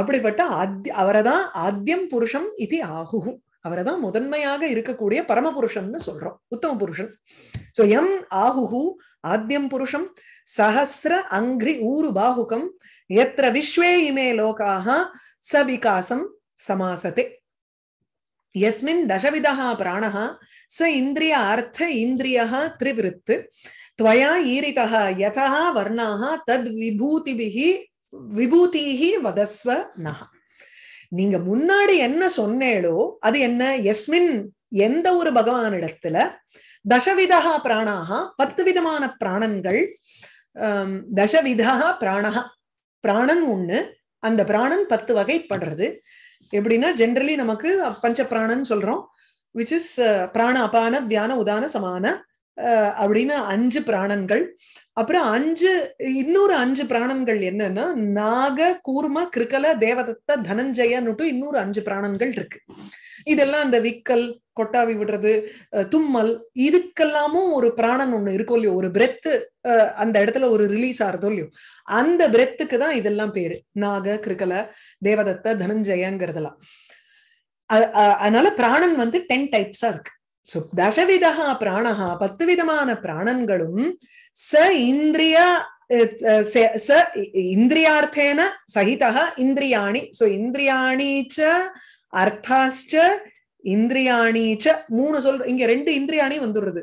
அப்படிப்பட்ட ஆத்ய அவரைதான் ஆத்தியம் புருஷம் இது ஆகுகும் அவரை தான் முதன்மையாக இருக்கக்கூடிய பரமபுருஷம்னு சொல்றோம் உத்தம புருஷன் சோ எம் ஆஹுஹு ஆத்தியம் புருஷம் சஹசிர அங்கிரி ஊரு பாகுகம் எத்திர விஸ்வே இமே லோகாக ச விகாசம் சமாசத்தே எஸ்மின் தசவிதா பிராணா ச இந்திரிய அர்த்த இந்திரிய திரிவிருத்து துவயா ஈரிதா யதா வர்ணாக தத் விபூதிபிகி விபூதிஹி வதஸ்வ நகா நீங்க முன்னாடி என்ன சொன்னேளோ அது என்ன எஸ்மின் எந்த ஒரு பகவானிடத்துல தசவிதா பிராணாக பத்து விதமான பிராணன்கள் தசவிதா பிராணா பிராணன் ஒண்ணு அந்த பிராணன் பத்து வகைப்படுறது எப்படின்னா ஜென்ரலி நமக்கு பஞ்ச பிராணன் சொல்றோம் விச் இஸ் பிராண அபான தியான உதான சமான அப்படின்னு அஞ்சு பிராணன்கள் அப்புறம் அஞ்சு இன்னொரு அஞ்சு பிராணன்கள் என்னன்னா நாக கூர்ம கிருக்கல தேவதத்த தனஞ்சயன்னுட்டு இன்னொரு அஞ்சு பிராணன்கள் இருக்கு இதெல்லாம் அந்த விக்கல் கொட்டாவி விடுறது தும்மல் இதுக்கெல்லாமும் ஒரு பிராணன் ஒண்ணு இருக்கும் இல்லையோ ஒரு பிரெத்து அந்த இடத்துல ஒரு ரிலீஸ் ஆறுதோ இல்லையோ அந்த பிரெத்துக்கு தான் இதெல்லாம் பேரு நாக கிருக்கல தேவதத்த தனஞ்சயங்கிறதெல்லாம் அதனால பிராணன் வந்து டென் டைப்ஸா இருக்கு சோ பிராணஹா பத்து விதமான பிராணன்களும் ச இந்திரிய ச இந்திரியார்த்தேன சகிதா இந்திரியாணி சோ இந்திரியாணி ச அர்த்தாச்ச இந்திரியாணி ச மூணு சொல்ற இங்க ரெண்டு இந்திரியாணி வந்துடுறது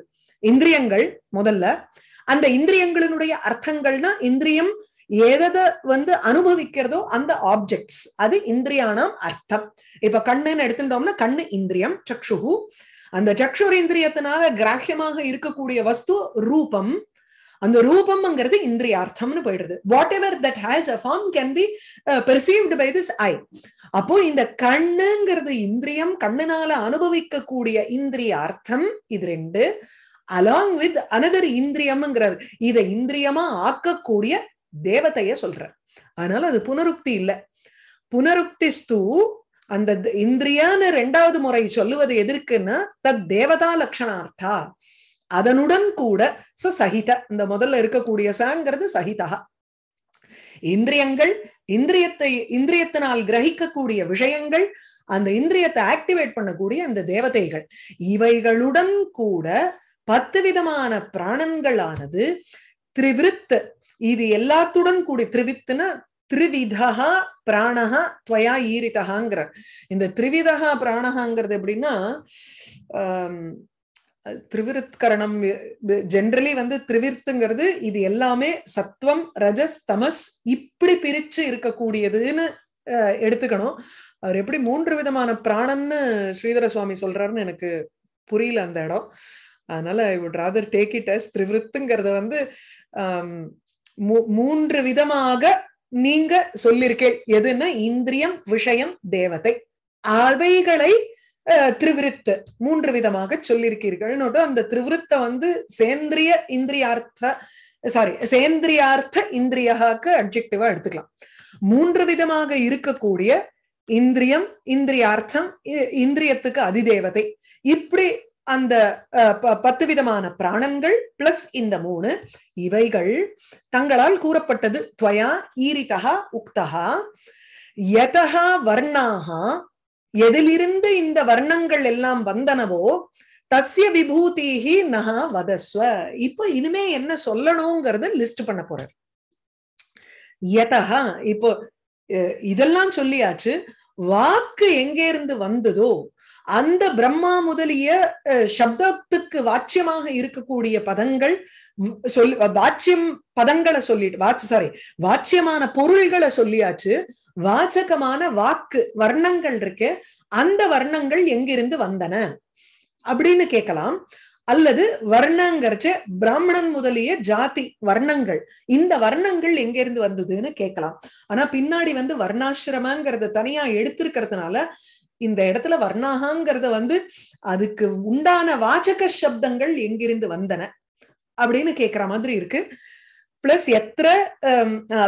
இந்திரியங்கள் முதல்ல அந்த இந்திரியங்களினுடைய அர்த்தங்கள்னா இந்திரியம் எதை வந்து அனுபவிக்கிறதோ அந்த ஆப்ஜெக்ட்ஸ் அது இந்திரியானாம் அர்த்தம் இப்ப கண்ணுன்னு எடுத்துட்டோம்னா கண்ணு இந்திரியம் சக்ஷுகு அந்த சக்ஷுரேந்திரியத்தினால கிராஹ்யமாக இருக்கக்கூடிய வஸ்து ரூபம் அந்த ரூபம்ங்கிறது இந்திரியார்த்தம்னு போயிடுது whatever that has a form can be perceived by this eye அப்போ இந்த கண்ணுங்கிறது இந்திரியம் கண்ணுனால அனுபவிக்கக்கூடிய இந்திரிய அர்த்தம் இது ரெண்டு அலாங் வித் அனதர் இந்திரியம்ங்கிறார் இதை இந்திரியமா ஆக்கக்கூடிய தேவதைய சொல்ற அதனால அது புனருக்தி இல்லை ஸ்தூ அந்த இந்திரியான்னு ரெண்டாவது முறை சொல்லுவது எதிர்க்குன்னா தத் தேவதா லட்சணார்த்தா அதனுடன் கூட சோ சகித இந்த முதல்ல இருக்கக்கூடிய சாங்கிறது சகிதா இந்திரியங்கள் இந்திரியத்தை இந்திரியத்தினால் கிரகிக்கக்கூடிய விஷயங்கள் அந்த இந்திரியத்தை ஆக்டிவேட் பண்ணக்கூடிய அந்த தேவதைகள் இவைகளுடன் கூட பத்து விதமான பிராணன்களானது திரிவிருத்து இது எல்லாத்துடன் கூடிய திரிவித்துனா திரிவிதா பிராணஹா துவயா ஈரிதகாங்கிறார் இந்த திரிவிதா பிராணஹாங்கிறது எப்படின்னா திரிவிருத்கரணம் ஜென்ரலி வந்து திரிவிருத்துங்கிறது இது எல்லாமே சத்வம் ரஜஸ் தமஸ் இப்படி பிரிச்சு இருக்கக்கூடியதுன்னு எடுத்துக்கணும் அவர் எப்படி மூன்று விதமான பிராணம்னு ஸ்ரீதர சுவாமி சொல்றாருன்னு எனக்கு புரியல அந்த இடம் அதனால I would rather take it as திரிவிருத்துங்கிறத வந்து மூன்று விதமாக நீங்க சொல்லிருக்கேன் எதுன்னா இந்திரியம் விஷயம் தேவதை அவைகளை திருவிருத்து மூன்று விதமாக சொல்லியிருக்கீர்கள் அந்த திருவிருத்த வந்து சேந்திரிய இந்திரியார்த்த சாரி சேந்திரியார்த்த இந்திரியாக்கு அப்ஜெக்டிவா எடுத்துக்கலாம் மூன்று விதமாக இருக்கக்கூடிய இந்திரியம் இந்திரியார்த்தம் இந்திரியத்துக்கு அதிதேவதை இப்படி அந்த பத்து விதமான பிராணங்கள் பிளஸ் இந்த மூணு இவைகள் தங்களால் கூறப்பட்டது துவயா ஈரிதா உக்தகா யதகா வர்ணாகா எதிலிருந்து இந்த வர்ணங்கள் எல்லாம் வந்தனவோ தஸ்ய விபூதிஹி நகா வதஸ்வ இப்ப இனிமே என்ன சொல்லணுங்கிறத லிஸ்ட் பண்ண போறார் யதகா இப்போ இதெல்லாம் சொல்லியாச்சு வாக்கு எங்கே இருந்து வந்ததோ அந்த பிரம்மா முதலிய சப்தத்துக்கு வாச்சியமாக இருக்கக்கூடிய பதங்கள் சொல் வாச்சியம் பதங்களை சொல்லிட்டு சாரி வாச்சியமான பொருள்களை சொல்லியாச்சு வாச்சகமான வாக்கு வர்ணங்கள் இருக்கு அந்த வர்ணங்கள் எங்கிருந்து வந்தன அப்படின்னு கேட்கலாம் அல்லது வர்ணங்கிறச்சு பிராமணன் முதலிய ஜாதி வர்ணங்கள் இந்த வர்ணங்கள் எங்க இருந்து வந்ததுன்னு கேட்கலாம் ஆனா பின்னாடி வந்து வர்ணாசிரமங்கிறத தனியா எடுத்திருக்கிறதுனால இந்த இடத்துல வர்ணாகங்கிறத வந்து அதுக்கு உண்டான வாச்சக சப்தங்கள் எங்கிருந்து வந்தன அப்படின்னு கேக்குற மாதிரி இருக்கு பிளஸ் எத்திர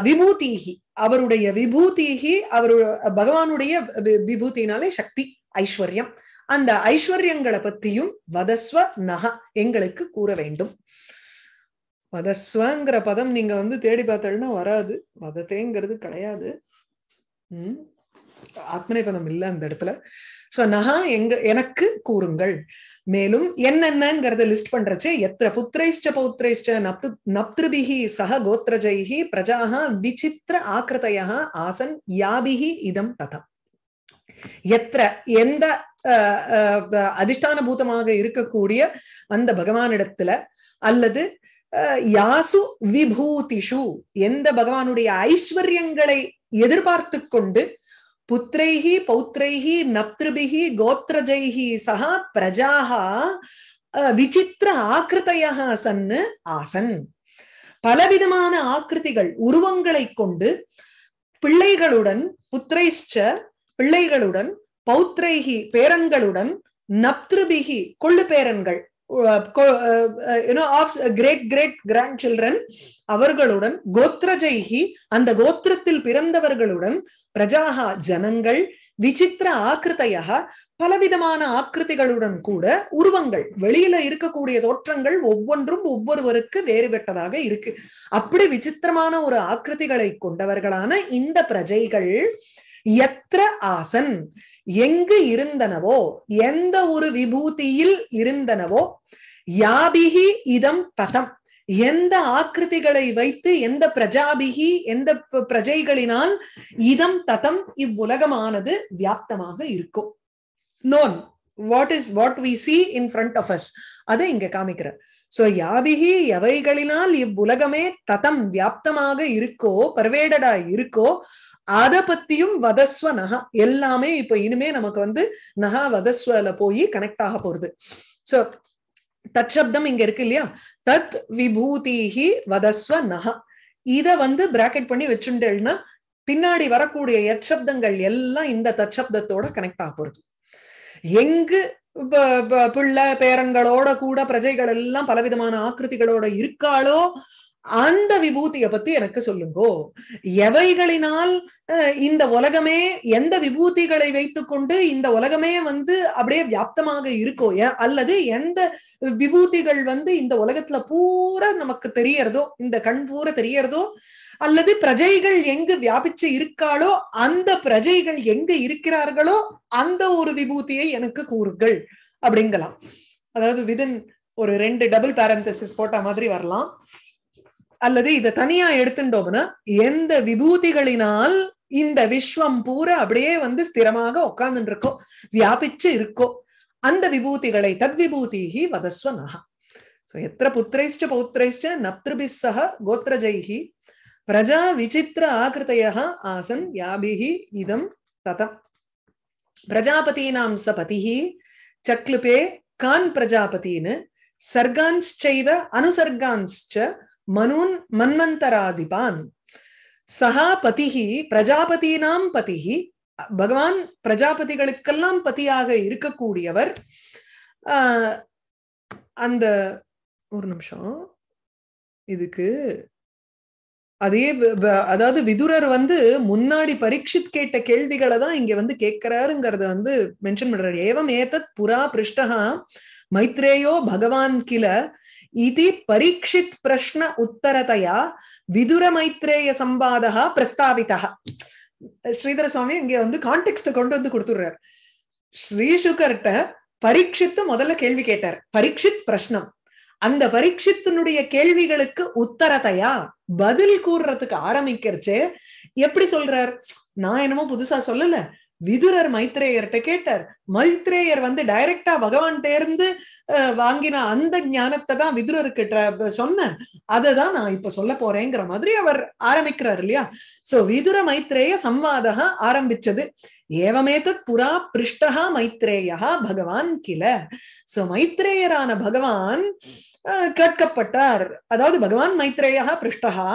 விபூதிகி அவருடைய விபூதிகி அவரு பகவானுடைய விபூத்தினாலே சக்தி ஐஸ்வர்யம் அந்த ஐஸ்வர்யங்களை பத்தியும் வதஸ்வ நக எங்களுக்கு கூற வேண்டும் வதஸ்வங்கிற பதம் நீங்க வந்து தேடி பார்த்தீங்கன்னா வராது வதத்தேங்கிறது கிடையாது உம் ஆத்மநேபதம் இல்லை அந்த இடத்துல ஸோ நகா எங்க எனக்கு கூறுங்கள் மேலும் என்னென்னங்கிறத லிஸ்ட் பண்றச்சு எத்திர புத்திரைஷ்ட பௌத்திரைஷ்ட நப்து நப்திருபிகி சக கோத்ரஜைகி பிரஜாக விசித்திர ஆக்கிருதையா ஆசன் யாபிகி இதம் ததா எத்திர எந்த அதிஷ்டான பூதமாக இருக்கக்கூடிய அந்த பகவானிடத்துல அல்லது யாசு விபூதிஷு எந்த பகவானுடைய ஐஸ்வர்யங்களை எதிர்பார்த்து கொண்டு पुत्रैः पौत्रैः नप्तृभिः गोत्रजैः சகா प्रजाः விசித்திர ஆக்கிருத்தையாக சன்னு ஆசன் பலவிதமான ஆக்கிருதிகள் உருவங்களை கொண்டு பிள்ளைகளுடன் புத்திரைச்ச பிள்ளைகளுடன் பௌத்ரைகி பேரன்களுடன் நப்திருபிகி கொள்ளு பேரன்கள் கிரேட் கிரேட் கிராண்ட் சில்ட்ரன் அவர்களுடன் கோத்ரஜைகி அந்த கோத்திரத்தில் பிறந்தவர்களுடன் பிரஜாகா ஜனங்கள் விசித்திர ஆக்கிருத்தையாக பலவிதமான ஆக்கிருதிகளுடன் கூட உருவங்கள் வெளியில இருக்கக்கூடிய தோற்றங்கள் ஒவ்வொன்றும் ஒவ்வொருவருக்கு வேறுபட்டதாக இருக்கு அப்படி விசித்திரமான ஒரு ஆக்கிருதிகளை கொண்டவர்களான இந்த பிரஜைகள் எத்திர ஆசன் எங்கு இருந்தனவோ எந்த ஒரு விபூதியில் இருந்தனவோ யாபிகி இதம் ததம் எந்த ஆக்கிருதிகளை வைத்து எந்த பிரஜாபிகி எந்த பிரஜைகளினால் இதம் ததம் இவ்வுலகமானது வியாப்தமாக இருக்கும் known what is what we see in front of us அதை இங்க காமிக்கிற சோ யாபிகி எவைகளினால் இவ்வுலகமே ததம் வியாப்தமாக இருக்கோ பர்வேடடா இருக்கோ அத பத்தியும் வதஸ்வ நகா எல்லாமே இப்ப இனிமே நமக்கு வந்து நகா வதஸ்வல போய் கனெக்ட் ஆக போறது சோ தத் சப்தம் இங்க இருக்கு இல்லையா தத் விபூதிஹி வதஸ்வ நகா இத வந்து பிராக்கெட் பண்ணி வச்சுட்டேன்னா பின்னாடி வரக்கூடிய எச்சப்தங்கள் எல்லாம் இந்த தச்சப்தத்தோட கனெக்ட் ஆக போறது எங்கு பிள்ளை பேரங்களோட கூட பிரஜைகள் எல்லாம் பலவிதமான ஆக்கிருதிகளோட இருக்காளோ அந்த விபூதியை பத்தி எனக்கு சொல்லுங்கோ எவைகளினால் இந்த உலகமே எந்த விபூதிகளை வைத்துக்கொண்டு இந்த உலகமே வந்து அப்படியே வியாப்தமாக இருக்கோ அல்லது எந்த விபூதிகள் வந்து இந்த உலகத்துல பூரா நமக்கு தெரியறதோ இந்த கண் பூரா தெரியறதோ அல்லது பிரஜைகள் எங்கு வியாபிச்சு இருக்காளோ அந்த பிரஜைகள் எங்கு இருக்கிறார்களோ அந்த ஒரு விபூதியை எனக்கு கூறுங்கள் அப்படிங்கலாம் அதாவது விதின் ஒரு ரெண்டு டபுள் பேரந்தசிஸ் போட்ட மாதிரி வரலாம் அல்லது இதை தனியா எடுத்துட்டோம்னா எந்த விபூதிகளினால் இந்த விஸ்வம் பூரா அப்படியே வந்து ஸ்திரமாக உட்கார்ந்துட்டு இருக்கோ வியாபிச்சு இருக்கோ அந்த விபூதிகளை தத்விபூதிஹி வதஸ்வனஹா ஸோ எத்த பௌத்திரைச்ச நப்திருபி சக கோத்திரஜைஹி பிரஜா விசித்திர ஆகிருத்தைய ஆசன் யாபிஹி இதம் ததம் பிரஜாபதீனாம் ச பதிஹி சக்லுபே கான் பிரஜாபதின்னு சர்கான்ஸ்சைவ அனுசர்கான்ஸ்ச மனுன் மன்மந்தராதிபான் சகா பதிஹி பிரஜாபதினாம் பதிஹி பகவான் பிரஜாபதிகளுக்கெல்லாம் பதியாக இருக்கக்கூடியவர் அந்த ஒரு நிமிஷம் இதுக்கு அதே அதாவது விதுரர் வந்து முன்னாடி பரீட்சித் கேட்ட கேள்விகளை தான் இங்க வந்து கேட்கிறாருங்கிறத வந்து மென்ஷன் பண்றாரு ஏவம் ஏதத் புறா பிருஷ்டகா மைத்ரேயோ பகவான் கில பரீட்சித் பிரஷ்ன உத்தரதையா விதுர மைத்ரேய சம்பாதா பிரஸ்தாபிதா ஸ்ரீதர சுவாமி இங்க வந்து கான்டெக்ட் கொண்டு வந்து கொடுத்துடுறாரு ஸ்ரீசுகர்ட்ட பரீட்சித்து முதல்ல கேள்வி கேட்டார் பரீட்சித் பிரஷ்னம் அந்த பரீட்சித்தினுடைய கேள்விகளுக்கு உத்தரத்தையா பதில் கூறுறதுக்கு ஆரம்பிக்கிறச்சு எப்படி சொல்றார் நான் என்னமோ புதுசா சொல்லல விதுரர் மைத்ரேயர்கிட்ட கேட்டார் மைத்ரேயர் வந்து டைரக்டா பகவான் தேர்ந்து வாங்கின அந்த ஞானத்தை தான் விதுரருக்கு சொன்னேன் அதை தான் நான் இப்ப சொல்ல போறேங்கிற மாதிரி அவர் ஆரம்பிக்கிறார் இல்லையா சோ விதுர மைத்ரேய சம்வாதக ஆரம்பிச்சது ஏவமேதத் புறா பிருஷ்டகா மைத்ரேயா பகவான் கில சோ மைத்ரேயரான பகவான் கேட்கப்பட்டார் அதாவது பகவான் மைத்ரேயா பிருஷ்டகா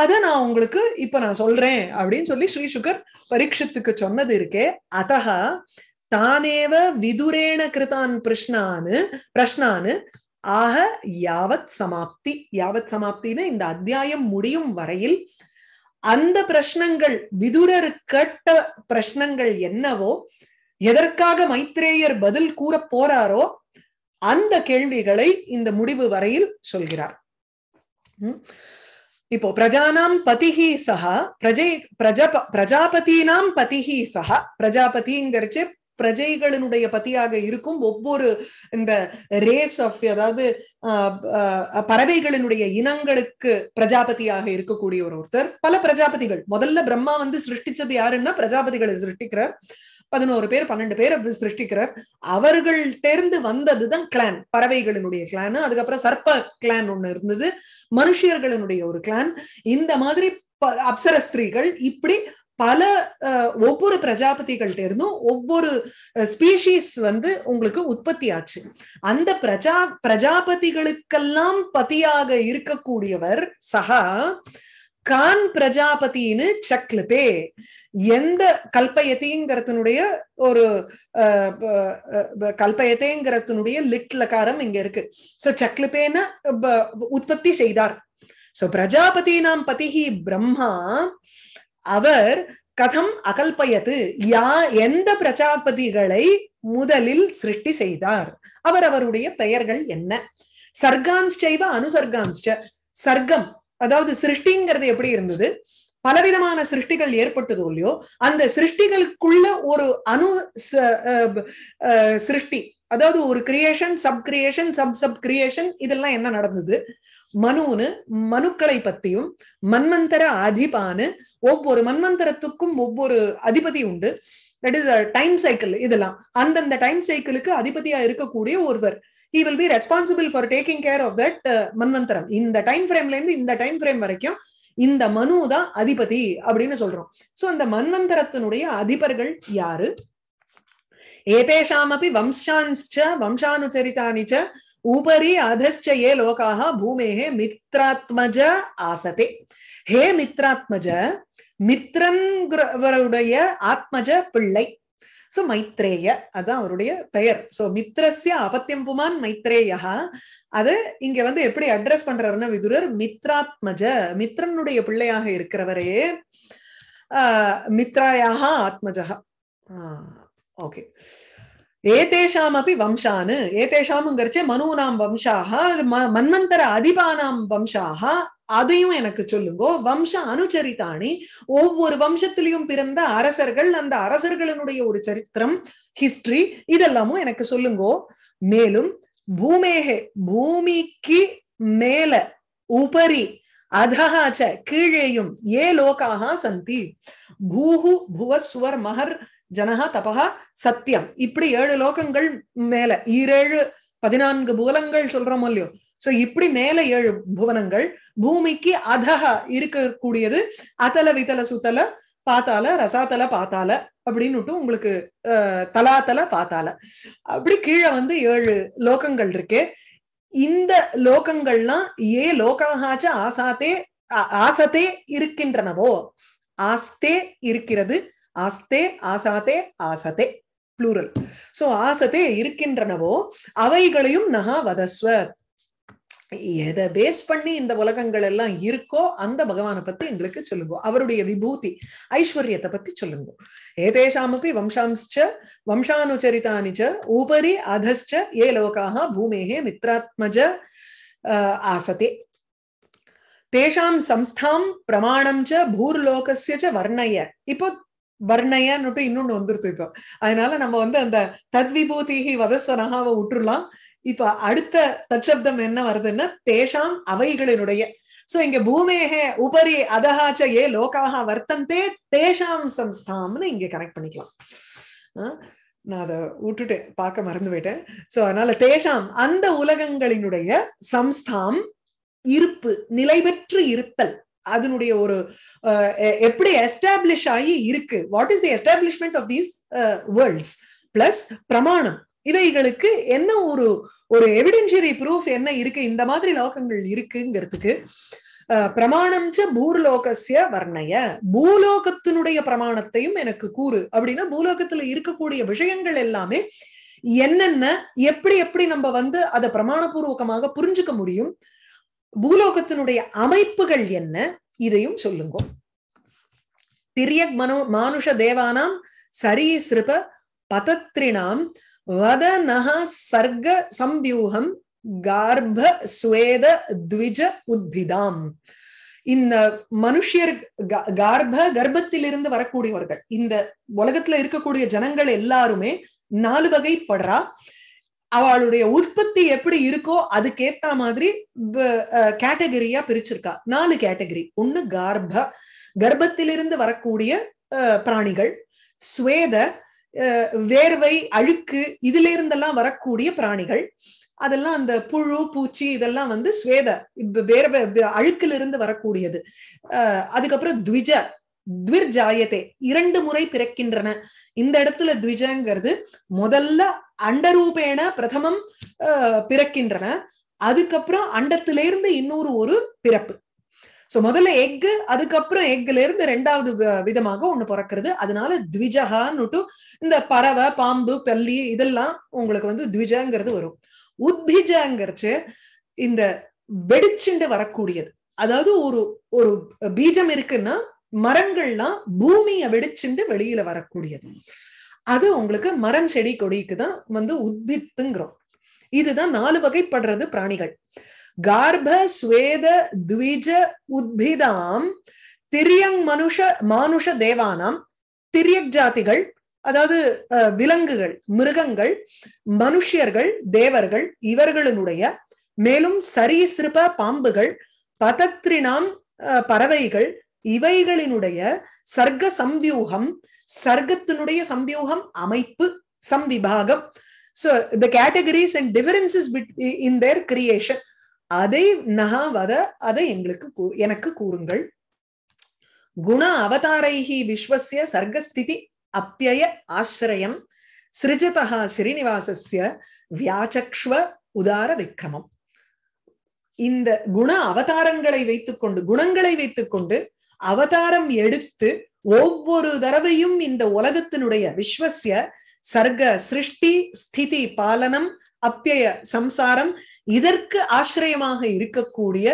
அத நான் உங்களுக்கு இப்ப நான் சொல்றேன் அப்படின்னு சொல்லி ஸ்ரீ சுகர் பரீட்சத்துக்கு சொன்னது இருக்கே அத்தகா தானேவ விதுரேண கிருதான் பிரஷ்னானு பிரஷ்னானு ஆக யாவத் சமாப்தி யாவத் சமாப்தின்னு இந்த அத்தியாயம் முடியும் வரையில் அந்த பிரஷ்னங்கள் விதுரரு கேட்ட பிரஷ்னங்கள் என்னவோ எதற்காக மைத்ரேயர் பதில் கூற போறாரோ அந்த கேள்விகளை இந்த முடிவு வரையில் சொல்கிறார் இப்போ பிரஜானாம் பதிஹி சஹா பிரஜை பிரஜாபதி பிரஜாபதினாம் பதிஹி சஹா பிரஜாபதிங்கிறச்சு பிரஜைகளினுடைய பத்தியாக இருக்கும் ஒவ்வொரு இந்த ரேஸ் ஆஃப் அதாவது பறவைகளினுடைய இனங்களுக்கு பிரஜாபதியாக இருக்கக்கூடிய ஒரு ஒருத்தர் பல பிரஜாபதிகள் முதல்ல பிரம்மா வந்து சிருஷ்டிச்சது யாருன்னா பிரஜாபதிகளை சிருஷ்டிக்கிறார் பதினோரு பேர் பன்னெண்டு பேர் சிருஷ்டிக்கிறார் அவர்கள் வந்ததுதான் கிளான் பறவைகளினுடைய கிளான் அதுக்கப்புறம் சர்ப்ப கிளான் ஒண்ணு இருந்தது மனுஷியர்களினுடைய ஒரு கிளான் இந்த மாதிரி அப்சர ஸ்திரீகள் இப்படி பல ஒவ்வொரு பிரஜாபதிகள் இருந்தும் ஒவ்வொரு ஸ்பீஷீஸ் வந்து உங்களுக்கு உற்பத்தி ஆச்சு அந்த பிரஜா பிரஜாபதிகளுக்கெல்லாம் பதியாக இருக்கக்கூடியவர் சகா கான் பிரஜாபதினு சக்லபே எந்த கல்பயத்தைங்கிறதுனுடைய ஒரு கல்பயத்தைங்கிறதுனுடைய லிட்லகாரம் இங்க இருக்கு சோ சக்லபேன உற்பத்தி செய்தார் சோ பிரஜாபதி நாம் பதிகி பிரம்மா அவர் கதம் அகல்பயத்து யா எந்த பிரஜாபதிகளை முதலில் சிருஷ்டி செய்தார் அவர் அவருடைய பெயர்கள் என்ன சர்கான்ஸ்டைவ அனுசர்கான்ஸ்ட சர்க்கம் அதாவது சிருஷ்டிங்கிறது எப்படி இருந்தது பலவிதமான சிருஷ்டிகள் ஏற்பட்டது இல்லையோ அந்த சிருஷ்டிகளுக்குள்ள ஒரு அணு சிருஷ்டி அதாவது ஒரு creation sub creation sub sub creation இதெல்லாம் என்ன நடந்தது மனுன்னு மனுக்களை பத்தியும் மன்மந்தர அதிபானு ஒவ்வொரு மன்மந்தரத்துக்கும் ஒவ்வொரு அதிபதி உண்டு தட் இஸ் டைம் சைக்கிள் இதெல்லாம் அந்தந்த டைம் சைக்கிளுக்கு அதிபதியா இருக்கக்கூடிய ஒருவர் he will be responsible for taking care of that மன்வந்தரம் இந்த டைம் ஃப்ரேம்ல இருந்து இந்த டைம் ஃப்ரேம் வரைக்கும் இந்த மனு தான் அதிபதி அப்படின்னு சொல்றோம் சோ அந்த மன்வந்தரத்தினுடைய அதிபர்கள் யாரு ஏதேஷாமபி வம்சான்ஸ்ச வம்சானுச்சரிதானிச்ச உபரி அதஸ்ச ஏ லோகாக பூமேஹே மித்ராத்மஜ ஆசதே ஹே மித்ராத்மஜ மித்ரன் ஆத்மஜ பிள்ளை சோ மைத்ரேய அதுதான் அவருடைய பெயர் சோ மித்ரஸ்ய அபத்தியம் புமான் மைத்ரேயா அது இங்க வந்து எப்படி அட்ரஸ் பண்றாருன்னா விதுரர் மித்ராத்மஜ மித்ரனுடைய பிள்ளையாக இருக்கிறவரே ஆஹ் மித்ராயாக ஆஹ் ஓகே அப்படி வம்சானு ஏதேஷாமுங்கிறச்சே மனுனாம் வம்சாக மன்மந்தர அதிபானாம் வம்சாக அதையும் எனக்கு சொல்லுங்கோ வம்ச அனுச்சரித்தாணி ஒவ்வொரு வம்சத்திலையும் பிறந்த அரசர்கள் அந்த அரசர்களினுடைய ஒரு சரித்திரம் ஹிஸ்டரி இதெல்லாமும் எனக்கு சொல்லுங்கோ மேலும் பூமேகே பூமிக்கு மேல உபரி அதகாச்ச கீழேயும் ஏ லோகாக சந்தி பூஹு புவஸ்வர் மகர் ஜனஹா தபஹா சத்தியம் இப்படி ஏழு லோகங்கள் மேல ஈரேழு பதினான்கு புவனங்கள் சொல்றோமோ இல்லையோ சோ இப்படி மேல ஏழு புவனங்கள் பூமிக்கு அதக இருக்கக்கூடியது அதல விதல சுத்தல பாத்தால ரசாத்தல பாத்தால அப்படின்னுட்டு உங்களுக்கு தலாத்தல பாத்தால அப்படி கீழே வந்து ஏழு லோகங்கள் இருக்கு இந்த லோகங்கள்லாம் ஏ லோகமாச்ச ஆசாத்தே ஆசத்தே இருக்கின்றனவோ ஆஸ்தே இருக்கிறது ஆஸ்தே ஆசாதே ஆசதே ப்ளூரல் சோ ஆசதே இருக்கின்றனவோ அவைகளையும் நகா வதஸ்வ எதை பேஸ் பண்ணி இந்த உலகங்கள் எல்லாம் இருக்கோ அந்த பகவானை பத்தி எங்களுக்கு சொல்லுங்க அவருடைய விபூதி ஐஸ்வர்யத்தை பத்தி சொல்லுங்க ஏதேஷாமப்பி வம்சாம்ச்ச வம்சானுச்சரிதானிச்ச உபரி அதஸ்ச ஏ லோகாக பூமேகே மித்ராத்மஜ ஆசதே தேஷாம் சம்ஸ்தாம் பிரமாணம் ச பூர்லோகசிய வர்ணய இப்போ வர்ணையன்னுட்டு இன்னொன்னு வந்துருது இப்போ அதனால நம்ம வந்து அந்த தத்விபூதிகி வதஸ்வனகாவை விட்டுருலாம் இப்ப அடுத்த தச்சப்தம் என்ன வருதுன்னா தேஷாம் அவைகளினுடைய சோ இங்க பூமேகே உபரி அதகாச்ச ஏ லோக்காக வர்த்தந்தே தேஷாம் சம்ஸ்தாம்னு இங்க கனெக்ட் பண்ணிக்கலாம் நான் அதை விட்டுட்டேன் பார்க்க மறந்து போயிட்டேன் சோ அதனால தேஷாம் அந்த உலகங்களினுடைய சம்ஸ்தாம் இருப்பு நிலை பெற்று இருத்தல் அதனுடைய ஒரு எப்படி எஸ்டாப்ளிஷ் ஆகி இருக்கு what is the establishment of these worlds plus பிரமாணம் இவைகளுக்கு என்ன ஒரு ஒரு எவிடென்ஷியரி ப்ரூஃப் என்ன இருக்கு இந்த மாதிரி லோகங்கள் இருக்குங்கிறதுக்கு பிரமாணம் பூர்லோகசிய வர்ணய பூலோகத்தினுடைய பிரமாணத்தையும் எனக்கு கூறு அப்படின்னா பூலோகத்துல இருக்கக்கூடிய விஷயங்கள் எல்லாமே என்னென்ன எப்படி எப்படி நம்ம வந்து அதை பிரமாணபூர்வகமாக புரிஞ்சுக்க முடியும் பூலோகத்தினுடைய அமைப்புகள் என்ன இதையும் சொல்லுங்க திரிய மனோ மானுஷ தேவானாம் சிறப பதத்ரிணாம் வத நக சர்க சம்பியூகம் கார்ப சுவேத த்விஜ உத்பிதாம் இந்த மனுஷியர் கார்ப கர்ப்பத்திலிருந்து வரக்கூடியவர்கள் இந்த உலகத்துல இருக்கக்கூடிய ஜனங்கள் எல்லாருமே நாலு வகைப்படுறா அவளுடைய உற்பத்தி எப்படி இருக்கோ அதுக்கேத்த மாதிரி கேட்டகரியா பிரிச்சிருக்கா நாலு கேட்டகரி ஒண்ணு கார்ப கர்ப்பத்திலிருந்து வரக்கூடிய பிராணிகள் சுவேத வேர்வை அழுக்கு இதுல இருந்தெல்லாம் வரக்கூடிய பிராணிகள் அதெல்லாம் அந்த புழு பூச்சி இதெல்லாம் வந்து சுவேத வேர்வை அழுக்கிலிருந்து வரக்கூடியது அதுக்கப்புறம் த்விஜ ஜாயத்தே இரண்டு முறை பிறக்கின்றன இந்த இடத்துல த்விஜங்கிறது முதல்ல அண்டரூபேண பிரதமம் பிறக்கின்றன அதுக்கப்புறம் அண்டத்தில இருந்து இன்னொரு ஒரு பிறப்பு சோ முதல்ல எக்கு அதுக்கப்புறம் எக்ல இருந்து ரெண்டாவது விதமாக ஒண்ணு பிறக்கிறது அதனால த்விஜகான்னுட்டு இந்த பறவை பாம்பு பல்லி இதெல்லாம் உங்களுக்கு வந்து த்விஜங்கிறது வரும் உத்பிஜங்கிறச்சு இந்த வெடிச்சுண்டு வரக்கூடியது அதாவது ஒரு ஒரு பீஜம் இருக்குன்னா மரங்கள்லாம் பூமியை வெடிச்சுண்டு வெளியில வரக்கூடியது அது உங்களுக்கு மரம் செடி கொடிக்கு தான் வந்து உத்பித்துங்கிறோம் இதுதான் நாலு வகைப்படுறது பிராணிகள் கார்ப ஸ்வேத துவிஜ உத்பிதாம் திரியங் மனுஷ மானுஷ தேவானாம் திரியக் ஜாதிகள் அதாவது விலங்குகள் மிருகங்கள் மனுஷியர்கள் தேவர்கள் இவர்களினுடைய மேலும் சரி சிறுப பாம்புகள் பதத்ரினாம் பறவைகள் இவைகளினுடைய சர்க்க சம்வியூகம் சர்க்கத்தினுடைய சம்வியூகம் அமைப்பு சம்விபாகம் so the categories and differences in their creation அதை அதை எங்களுக்கு எனக்கு கூறுங்கள் குண அவதாரைஹி விஸ்வசிய சர்க்கஸ்திதி அப்பய ஆசிரியம் சிறிஜதா சிறீனிவாசிய வியாச்சக்ஷ்வ உதார விக்ரமம் இந்த குண அவதாரங்களை வைத்துக்கொண்டு குணங்களை வைத்துக்கொண்டு அவதாரம் எடுத்து ஒவ்வொரு தடவையும் இந்த உலகத்தினுடைய விஸ்வசிய சர்க்க சிருஷ்டி ஸ்திதி பாலனம் அப்பிய சம்சாரம் இதற்கு ஆசிரியமாக இருக்கக்கூடிய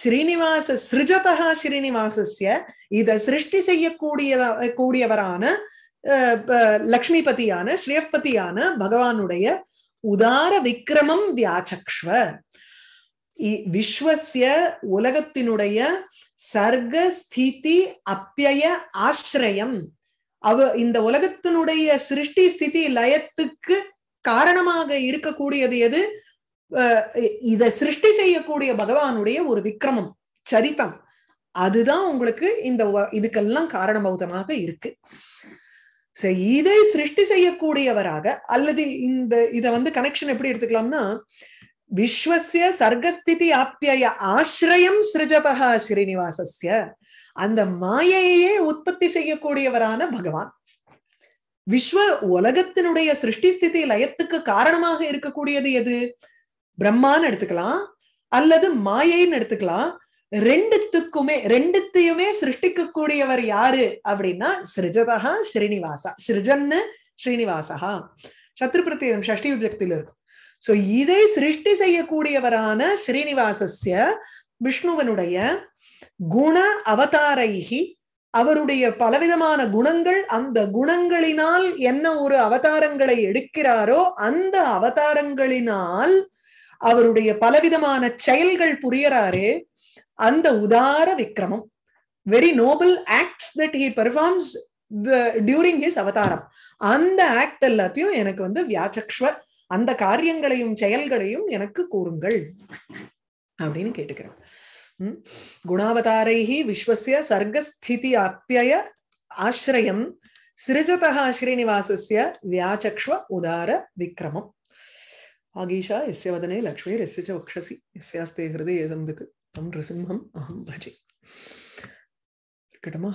ஸ்ரீனிவாச சிருஜதா ஸ்ரீனிவாசிய இத சிருஷ்டி செய்யக்கூடியதா கூடியவரான லக்ஷ்மிபதியான ஸ்ரீயப்பதியான பகவானுடைய உதார விக்கிரமம் வியாச்சக்ஷ்வ விஸ்வசிய உலகத்தினுடைய சர்க்க ஸ்திதி அப்பய ஆசிரியம் அவ இந்த உலகத்தினுடைய சிருஷ்டி ஸ்திதி லயத்துக்கு காரணமாக இருக்கக்கூடியது எது இத சிருஷ்டி செய்யக்கூடிய பகவானுடைய ஒரு விக்கிரமம் சரித்தம் அதுதான் உங்களுக்கு இந்த இதுக்கெல்லாம் காரணபௌதமாக இருக்கு இதை சிருஷ்டி செய்யக்கூடியவராக அல்லது இந்த இத வந்து கனெக்ஷன் எப்படி எடுத்துக்கலாம்னா விஸ்வசிய சர்க்கஸ்திதி ஆப்பிய ஆசிரியம் சிருஜதா ஸ்ரீனிவாசஸ்ய அந்த மாயையே உற்பத்தி செய்யக்கூடியவரான பகவான் விஸ்வ உலகத்தினுடைய சிருஷ்டி ஸ்திதி லயத்துக்கு காரணமாக இருக்கக்கூடியது எது பிரம்மான்னு எடுத்துக்கலாம் அல்லது மாயைன்னு எடுத்துக்கலாம் ரெண்டுத்துக்குமே ரெண்டுத்தையுமே சிருஷ்டிக்க கூடியவர் யாரு அப்படின்னா ஸ்ரிஜதா ஸ்ரீனிவாசா ஸ்ரிஜன்னு ஸ்ரீனிவாசா சத்ருபிரத்தியம் ஷஷ்டி விபக்தியில இருக்கும் சோ இதை சிருஷ்டி செய்யக்கூடியவரான ஸ்ரீனிவாசஸ்ய விஷ்ணுவனுடைய குண அவதாரைகி அவருடைய பலவிதமான குணங்கள் அந்த குணங்களினால் என்ன ஒரு அவதாரங்களை எடுக்கிறாரோ அந்த அவதாரங்களினால் அவருடைய பலவிதமான செயல்கள் புரியறாரே அந்த உதார விக்ரமம் very noble acts that he performs during his அவதாரம் அந்த ஆக்ட் எல்லாத்தையும் எனக்கு வந்து வியாச்சக்ஷ்வர் அந்த காரியங்களையும் செயல்களையும் எனக்கு கூறுங்கள் அப்படின்னு கேட்டுக்கிறேன் உம் குணாவதாரைஹி விஸ்வசிய சர்க்கஸ்திதி அப்பய ஆசிரியம் சிறுஜதா ஸ்ரீனிவாசிய வியாச்சக்ஷ்வ உதார விக்ரமம் ஆகீஷா எஸ்ய வதனே லக்ஷ்மி எஸ்ய வக்ஷசி எஸ்யாஸ்தே ஹிருதே சம்பித்து தம் நிருசிம்ஹம் அஹம் பஜே இருக்கட்டுமா